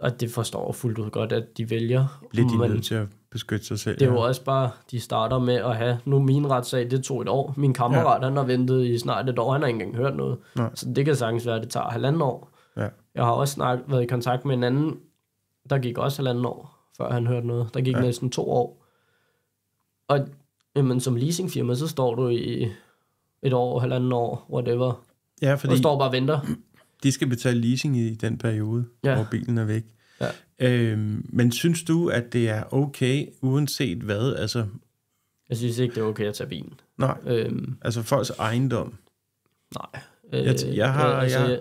A: og, det forstår fuldt ud godt, at de vælger. Lidt de nødt til at beskytte sig selv? Det er ja. jo
C: også bare, de starter med at have, nu min retssag, det tog et år. Min kammerat, ja. han har ventet i snart et år, han har ikke engang hørt noget. Nej. Så det kan sagtens være, at det tager halvanden år. Ja. Jeg har også snak, været i kontakt med en anden der gik også halvanden år, før han hørte noget. Der gik ja. næsten to år. Og jamen, som leasingfirma, så står du i et år, halvanden år, whatever.
A: Ja, fordi... Og står bare og venter. De skal betale leasing i den periode, ja. hvor bilen er væk. Ja. Øhm, men synes du, at det er okay, uanset hvad? Altså... Jeg synes ikke, det er okay at tage bilen. Nej, øhm... altså folks ejendom. Nej. Øh, jeg, jeg har... Øh, altså, jeg...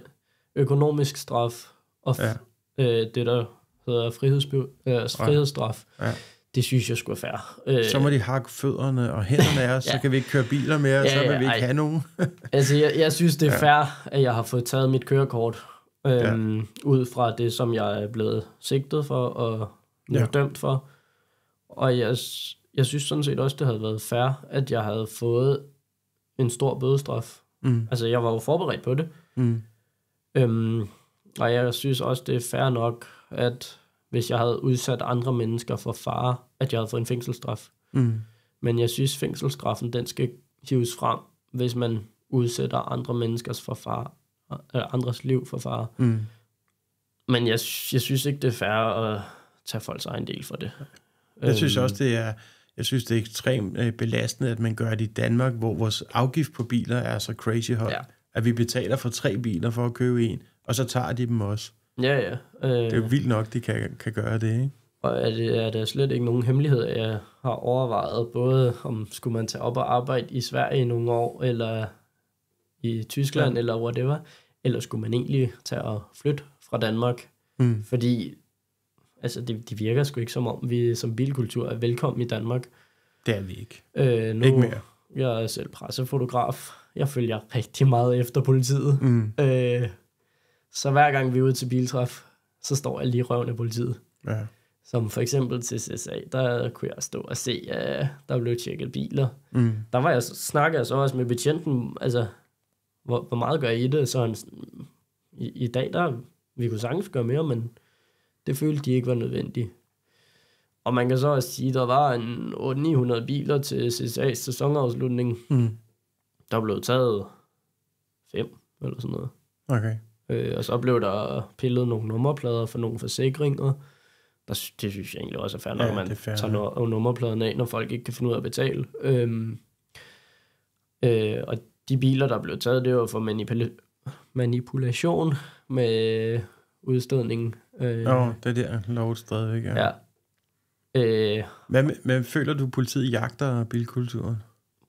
C: Økonomisk straf og f- ja. øh, det, der hedder frihedsbe- øh, frihedsstraf. Ja. Ja. Det synes jeg skulle være fair. Øh, så må de hakke
A: fødderne og hænderne
C: af os, ja. så kan vi ikke køre biler mere, ja, så vil ja, vi ikke ej. have nogen. altså, jeg, jeg synes, det er ja. fair, at jeg har fået taget mit kørekort, øhm, ja. ud fra det, som jeg er blevet sigtet for og ja. dømt for. Og jeg, jeg synes sådan set også, det havde været fair, at jeg havde fået en stor bødestraf. Mm. Altså, jeg var jo forberedt på det. Mm. Øhm, og jeg synes også, det er fair nok, at hvis jeg havde udsat andre mennesker for fare, at jeg havde fået en fængselsstraf. Mm. Men jeg synes, fængselsstraffen, den skal hives frem, hvis man udsætter andre menneskers for fare, eller andres liv for fare. Mm. Men jeg, jeg synes ikke, det er fair at tage folks egen del for det. Jeg synes øhm. også,
A: det er, jeg synes, det er ekstremt øh, belastende, at man gør det i Danmark, hvor vores afgift på biler er så crazy høj, ja. at vi betaler for tre biler for at købe en, og så tager de dem også. Ja, ja. Øh, det er jo øh. vildt nok, de kan, kan gøre det, ikke?
C: Og er det er der slet ikke nogen hemmelighed, at jeg har overvejet både, om skulle man tage op og arbejde i Sverige i nogle år, eller i Tyskland, ja. eller whatever, eller skulle man egentlig tage og flytte fra Danmark? Mm. Fordi altså, det, det virker sgu ikke som om, vi som bilkultur er velkommen i Danmark. Det er vi ikke. Øh, nu, ikke mere. Jeg er selv pressefotograf. Jeg følger rigtig meget efter politiet. Mm. Øh, så hver gang vi er ude til biltræf, så står jeg lige røvende politiet. Ja. Som for eksempel til CSA, der kunne jeg stå og se, at der blev tjekket biler. Mm. Der var jeg, snakkede jeg så også med betjenten, altså, hvor, hvor meget gør I det? Så en, i, i dag, der, vi kunne sagtens gøre mere, men det følte de ikke var nødvendigt. Og man kan så også sige, at der var en 800-900 biler til CSA's sæsonafslutning. Mm. Der blev taget fem eller sådan noget. Okay. Øh, og så blev der pillet nogle nummerplader for nogle forsikringer. Der, det synes jeg egentlig også er fair, når ja, man fair. tager no- nummerpladen af, når folk ikke kan finde ud af at betale. Øhm, øh, og de biler, der blev taget, det var for manipul- manipulation med udstedningen. Øh, Nå,
A: det er der lov stadigvæk ja. Ja. Øh, hvad, med, hvad føler du, politiet jagter bilkulturen?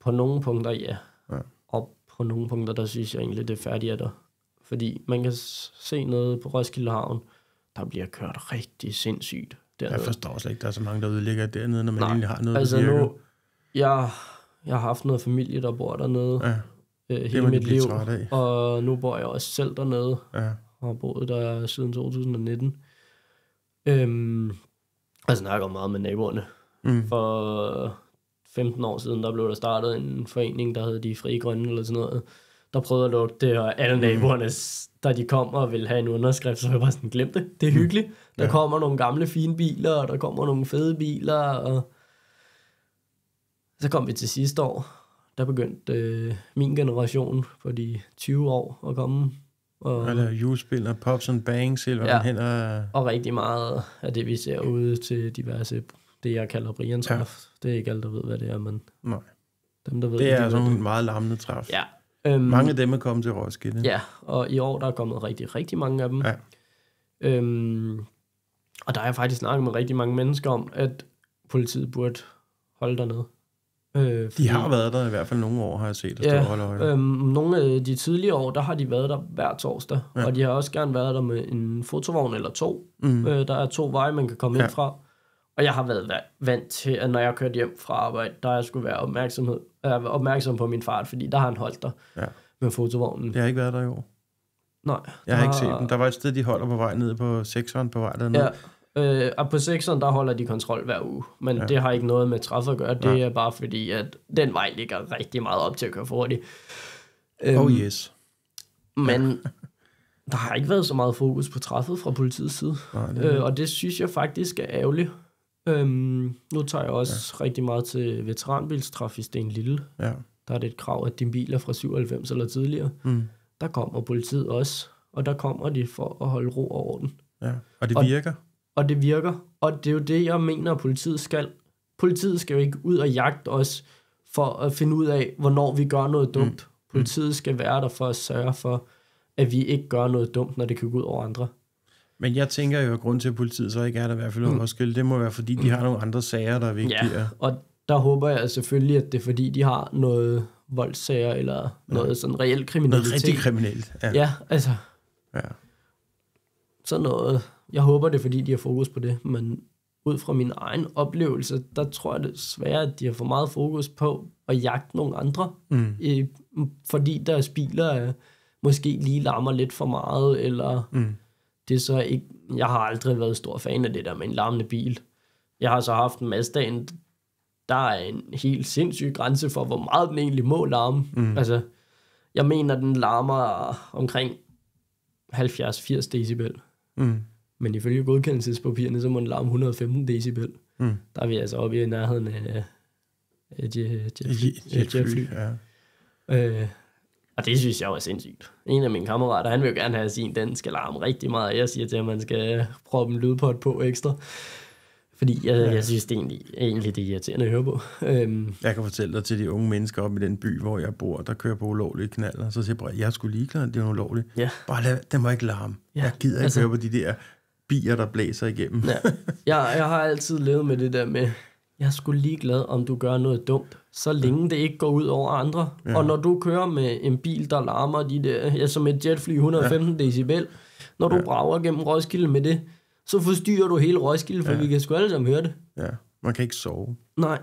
A: På nogle punkter, ja. ja. Og på nogle punkter, der synes jeg egentlig,
C: det er færdigt, at der fordi man kan se noget på Roskilde Havn, der bliver kørt rigtig
A: sindssygt. Dernede. Jeg forstår slet ikke, der er så mange, der ligger dernede, når man Nej, egentlig har noget, altså nu,
C: jeg, jeg har haft noget familie, der bor dernede ja. øh, hele det mit liv, og nu bor jeg også selv dernede, ja. og har boet der siden 2019. Øhm, jeg snakker meget med naboerne. Mm. For 15 år siden, der blev der startet en forening, der hed De Frie Grønne, eller sådan noget, der prøvede at lukke det, og alle mm. naboerne, mm. da de kom og ville have en underskrift, så var jeg bare sådan, glem det, det er mm. hyggeligt. Mm. Der ja. kommer nogle gamle, fine biler, og der kommer nogle fede biler, og så kom vi til sidste år, der begyndte øh, min generation på de 20 år at komme. Og, Eller julespil og pops and bangs, eller ja, hen og... og rigtig meget af det, vi ser ude til diverse, det jeg kalder Brian Ja. Det er ikke alle, der ved, hvad det er, men... Nej. Dem, der ved, det er de sådan nogle meget larmende træf. Ja, Øhm, mange af dem er kommet til Roskilde. Ja, og i år der er kommet rigtig, rigtig mange af dem. Ja. Øhm, og der har jeg faktisk snakket med rigtig mange mennesker om, at politiet burde holde dernede.
A: Øh, fordi, de har været der i hvert fald nogle år, har jeg set. ja, holde øjne. øhm,
C: nogle af de tidligere år, der har de været der hver torsdag. Ja. Og de har også gerne været der med en fotovogn eller to. Mm. Øh, der er to veje, man kan komme ja. ind fra. Og jeg har været vant til, at når jeg kørte hjem fra arbejde, der skulle være opmærksomhed er opmærksom på min fart, fordi der har han holdt dig
A: ja. med fotovognen. Jeg har ikke været der i år. Nej. Jeg har ikke set den. Der var et sted, de holder på vej ned på 6'eren på vej dernede.
C: Ja. Øh, og på 6'eren, der holder de kontrol hver uge. Men ja. det har ikke noget med træf at gøre. Det ja. er bare fordi, at den vej ligger rigtig meget op til at køre for hurtigt. Oh, øhm, oh yes. Men der har ikke været så meget fokus på træffet fra politiets side. Nej, det øh, og det synes jeg faktisk er ærgerligt. Øhm, nu tager jeg også ja. rigtig meget til veteranbilstraf i Sten Lille. Ja. Der er det et krav, at din bil er fra 97 eller tidligere. Mm. Der kommer politiet også, og der kommer de for at holde ro og orden. Ja. Og det virker? Og, og det virker. Og det er jo det, jeg mener, at politiet skal. Politiet skal jo ikke ud og jagte os for at finde ud af, hvornår vi gør noget dumt. Mm. mm. Politiet skal være der for at sørge
A: for, at vi ikke gør noget dumt, når det kan gå ud over andre. Men jeg tænker jo, at grund til, at politiet så ikke er der i hvert fald mm. Roskilde, det må være, fordi de mm. har nogle andre sager, der er vigtigere. Ja, og der håber jeg
C: selvfølgelig, at det er, fordi de har noget voldssager eller noget ja. sådan reelt kriminalitet. Noget rigtig kriminelt. Ja, ja
A: altså. Ja.
C: Sådan noget. Jeg håber det, er, fordi de har fokus på det, men ud fra min egen oplevelse, der tror jeg desværre, at de har for meget fokus på at jagte nogle andre, mm. øh, fordi deres biler måske lige larmer lidt for meget, eller... Mm det er så ikke, jeg har aldrig været stor fan af det der med en larmende bil. Jeg har så haft en Mazda'en, der er en helt sindssyg grænse for, hvor meget den egentlig må larme. Mm. Altså, jeg mener, den larmer omkring 70-80 decibel. Mm. Men ifølge godkendelsespapirerne, så må den larme 115 decibel. Mm. Der er vi altså oppe i nærheden af, af jetfly. Jet, jet, og det synes jeg var er sindssygt. En af mine kammerater, han vil jo gerne have sin, den skal larme rigtig meget. Jeg siger til ham, at man skal prøve en lydpot
A: på ekstra. Fordi jeg, ja. jeg synes, det er egentlig, egentlig det er irriterende at høre på. Øhm. Jeg kan fortælle dig til de unge mennesker op i den by, hvor jeg bor, der kører på ulovlige knaller. Så siger jeg bare, jeg skulle ligeglad, det er ulovligt. Ja. Bare lad, den må ikke larme. Ja. Jeg gider ikke altså, høre på de der bier, der blæser igennem. ja.
C: jeg, jeg har altid levet med det der med, jeg er sgu
A: ligeglad, om du gør noget
C: dumt, så længe det ikke går ud over andre. Ja. Og når du kører med en bil, der larmer de der, ja, som et jetfly 115 ja. decibel, når du ja. brager gennem Roskilde med det, så forstyrrer du hele Roskilde, for ja. vi kan sgu alle sammen høre det.
A: Ja, man kan ikke sove. Nej.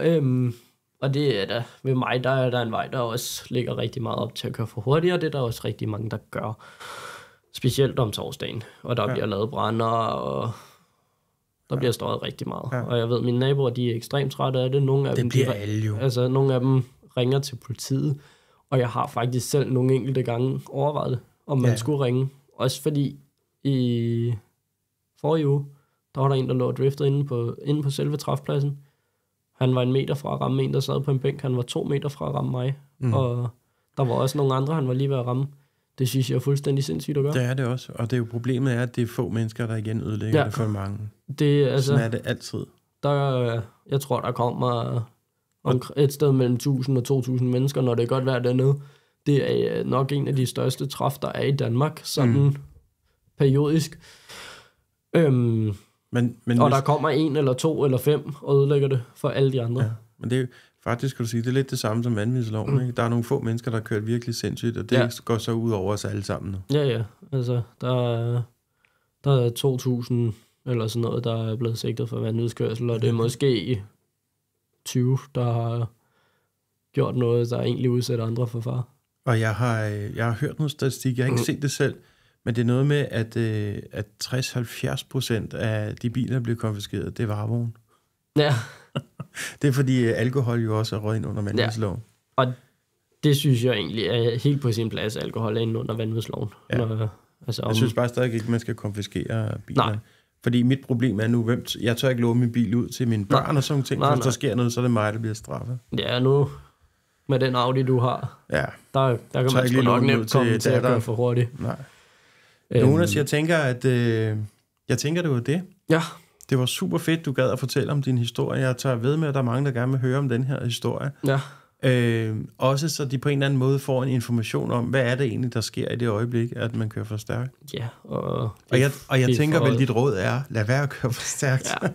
A: Øhm,
C: og det er da ved mig, der er der en vej, der også ligger rigtig meget op til at køre for hurtigt, og det er der også rigtig mange, der gør. Specielt om torsdagen, og der ja. bliver lavet brænder, og der bliver støjet rigtig meget. Ja. Og jeg ved, mine naboer, de er ekstremt trætte af det. Nogle af det dem, bliver de, alle jo. Altså, nogle af dem ringer til politiet, og jeg har faktisk selv nogle enkelte gange overvejet om man ja. skulle ringe. Også fordi i forrige uge, der var der en, der lå og driftede inde på, inde på selve træfpladsen. Han var en meter fra at ramme en, der sad på en bænk. Han var to meter fra at ramme mig. Mm. Og der var også nogle andre, han var lige ved at ramme. Det synes jeg er fuldstændig sindssygt at gøre. Det er
A: det også, og det er jo problemet er, at det er få mennesker, der igen ødelægger ja. det for mange. Det, altså, Sådan er det altid.
C: Der, jeg tror, der kommer om, et sted mellem 1000 og 2000 mennesker, når det er godt værd dernede. Det er øh, nok en af de største træf, der er i Danmark, sådan mm. periodisk. Øhm,
A: men, men og hvis... der
C: kommer en eller to eller fem og ødelægger det for alle de andre. Ja,
A: men det er jo, Faktisk kan du sige, det er lidt det samme som vanvittighedsloven. Mm. Ikke? Der er nogle få mennesker, der har kørt virkelig sindssygt, og det ja. går så ud over os alle sammen. Nu.
C: Ja, ja. Altså, der er, der er 2.000 eller sådan noget, der er blevet sigtet for vanvittighedskørsel, og det er måske 20, der har gjort noget, der egentlig udsætter andre for far.
A: Og jeg har, jeg har hørt noget statistik, jeg har ikke mm. set det selv, men det er noget med, at, øh, at 60-70 procent af de biler, der blev konfiskeret, det var varevogn. Ja, det er fordi øh, alkohol jo også er røget ind under vandmiddelsloven. Ja. Og det synes jeg egentlig er helt på sin plads, alkohol er ind under vandmiddelsloven. Ja. Når, altså om... Jeg synes bare stadig ikke, man skal konfiskere biler. Nej. Fordi mit problem er nu, hvem jeg tør ikke låne min bil ud til mine børn nej. og sådan ting, nej, for hvis der sker noget, så er det mig, der bliver straffet.
C: Ja, nu med den Audi, du har, ja. der, der kan man sgu nok nemt til komme til, til at gøre for hurtigt.
A: Nej. Jonas, øhm. jeg tænker, at øh, jeg tænker, det var det. Ja. Det var super fedt, du gad at fortælle om din historie. Jeg tager ved med, at der er mange, der gerne vil høre om den her historie. Ja. Øh, også så de på en eller anden måde får en information om, hvad er det egentlig, der sker i det øjeblik, at man kører for stærkt. Ja, og... Og jeg, og jeg tænker vel, dit råd er,
C: lad være at køre for stærkt. Ja.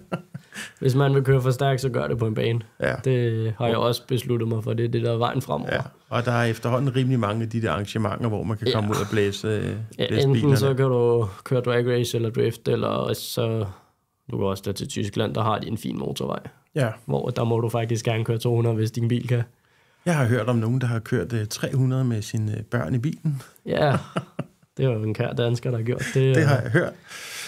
C: Hvis man vil køre for stærkt, så gør det på en bane. Ja. Det har jeg også besluttet mig for, det er det, der er vejen fremover. Ja. Og der er efterhånden rimelig mange af de der arrangementer, hvor man kan komme ja. ud og blæse, blæse Enten bilerne. så kan du køre drag race eller drift, eller så du går også der til Tyskland, der har de en fin motorvej. Ja. Hvor der må du faktisk gerne køre 200,
A: hvis din bil kan. Jeg har hørt om nogen, der har kørt 300 øh, med sine øh, børn i bilen. Ja, det var jo en kær dansker, der har gjort det. det har jeg hørt.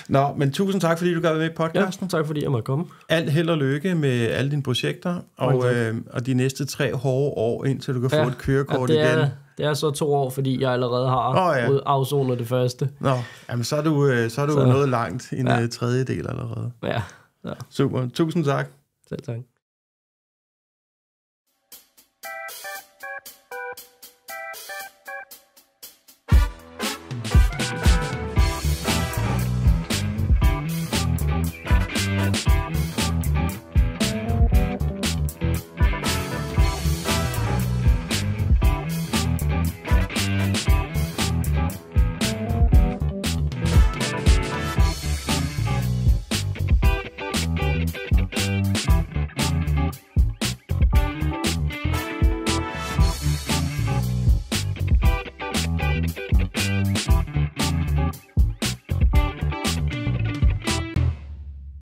A: Nå, men tusind tak, fordi du gav med i podcasten. Ja, tak fordi jeg måtte komme. Alt held og lykke med alle dine projekter, og, okay. øh, og de næste tre hårde år, indtil du kan ja, få et kørekort ja, det er, igen.
C: Det er så to år, fordi jeg allerede har oh, ja.
A: afsonet det første. Nå, jamen så er du, øh, så er du så. noget langt, en ja. Øh, tredjedel allerede. Ja. ja. Super. Tusind tak. Selv tak.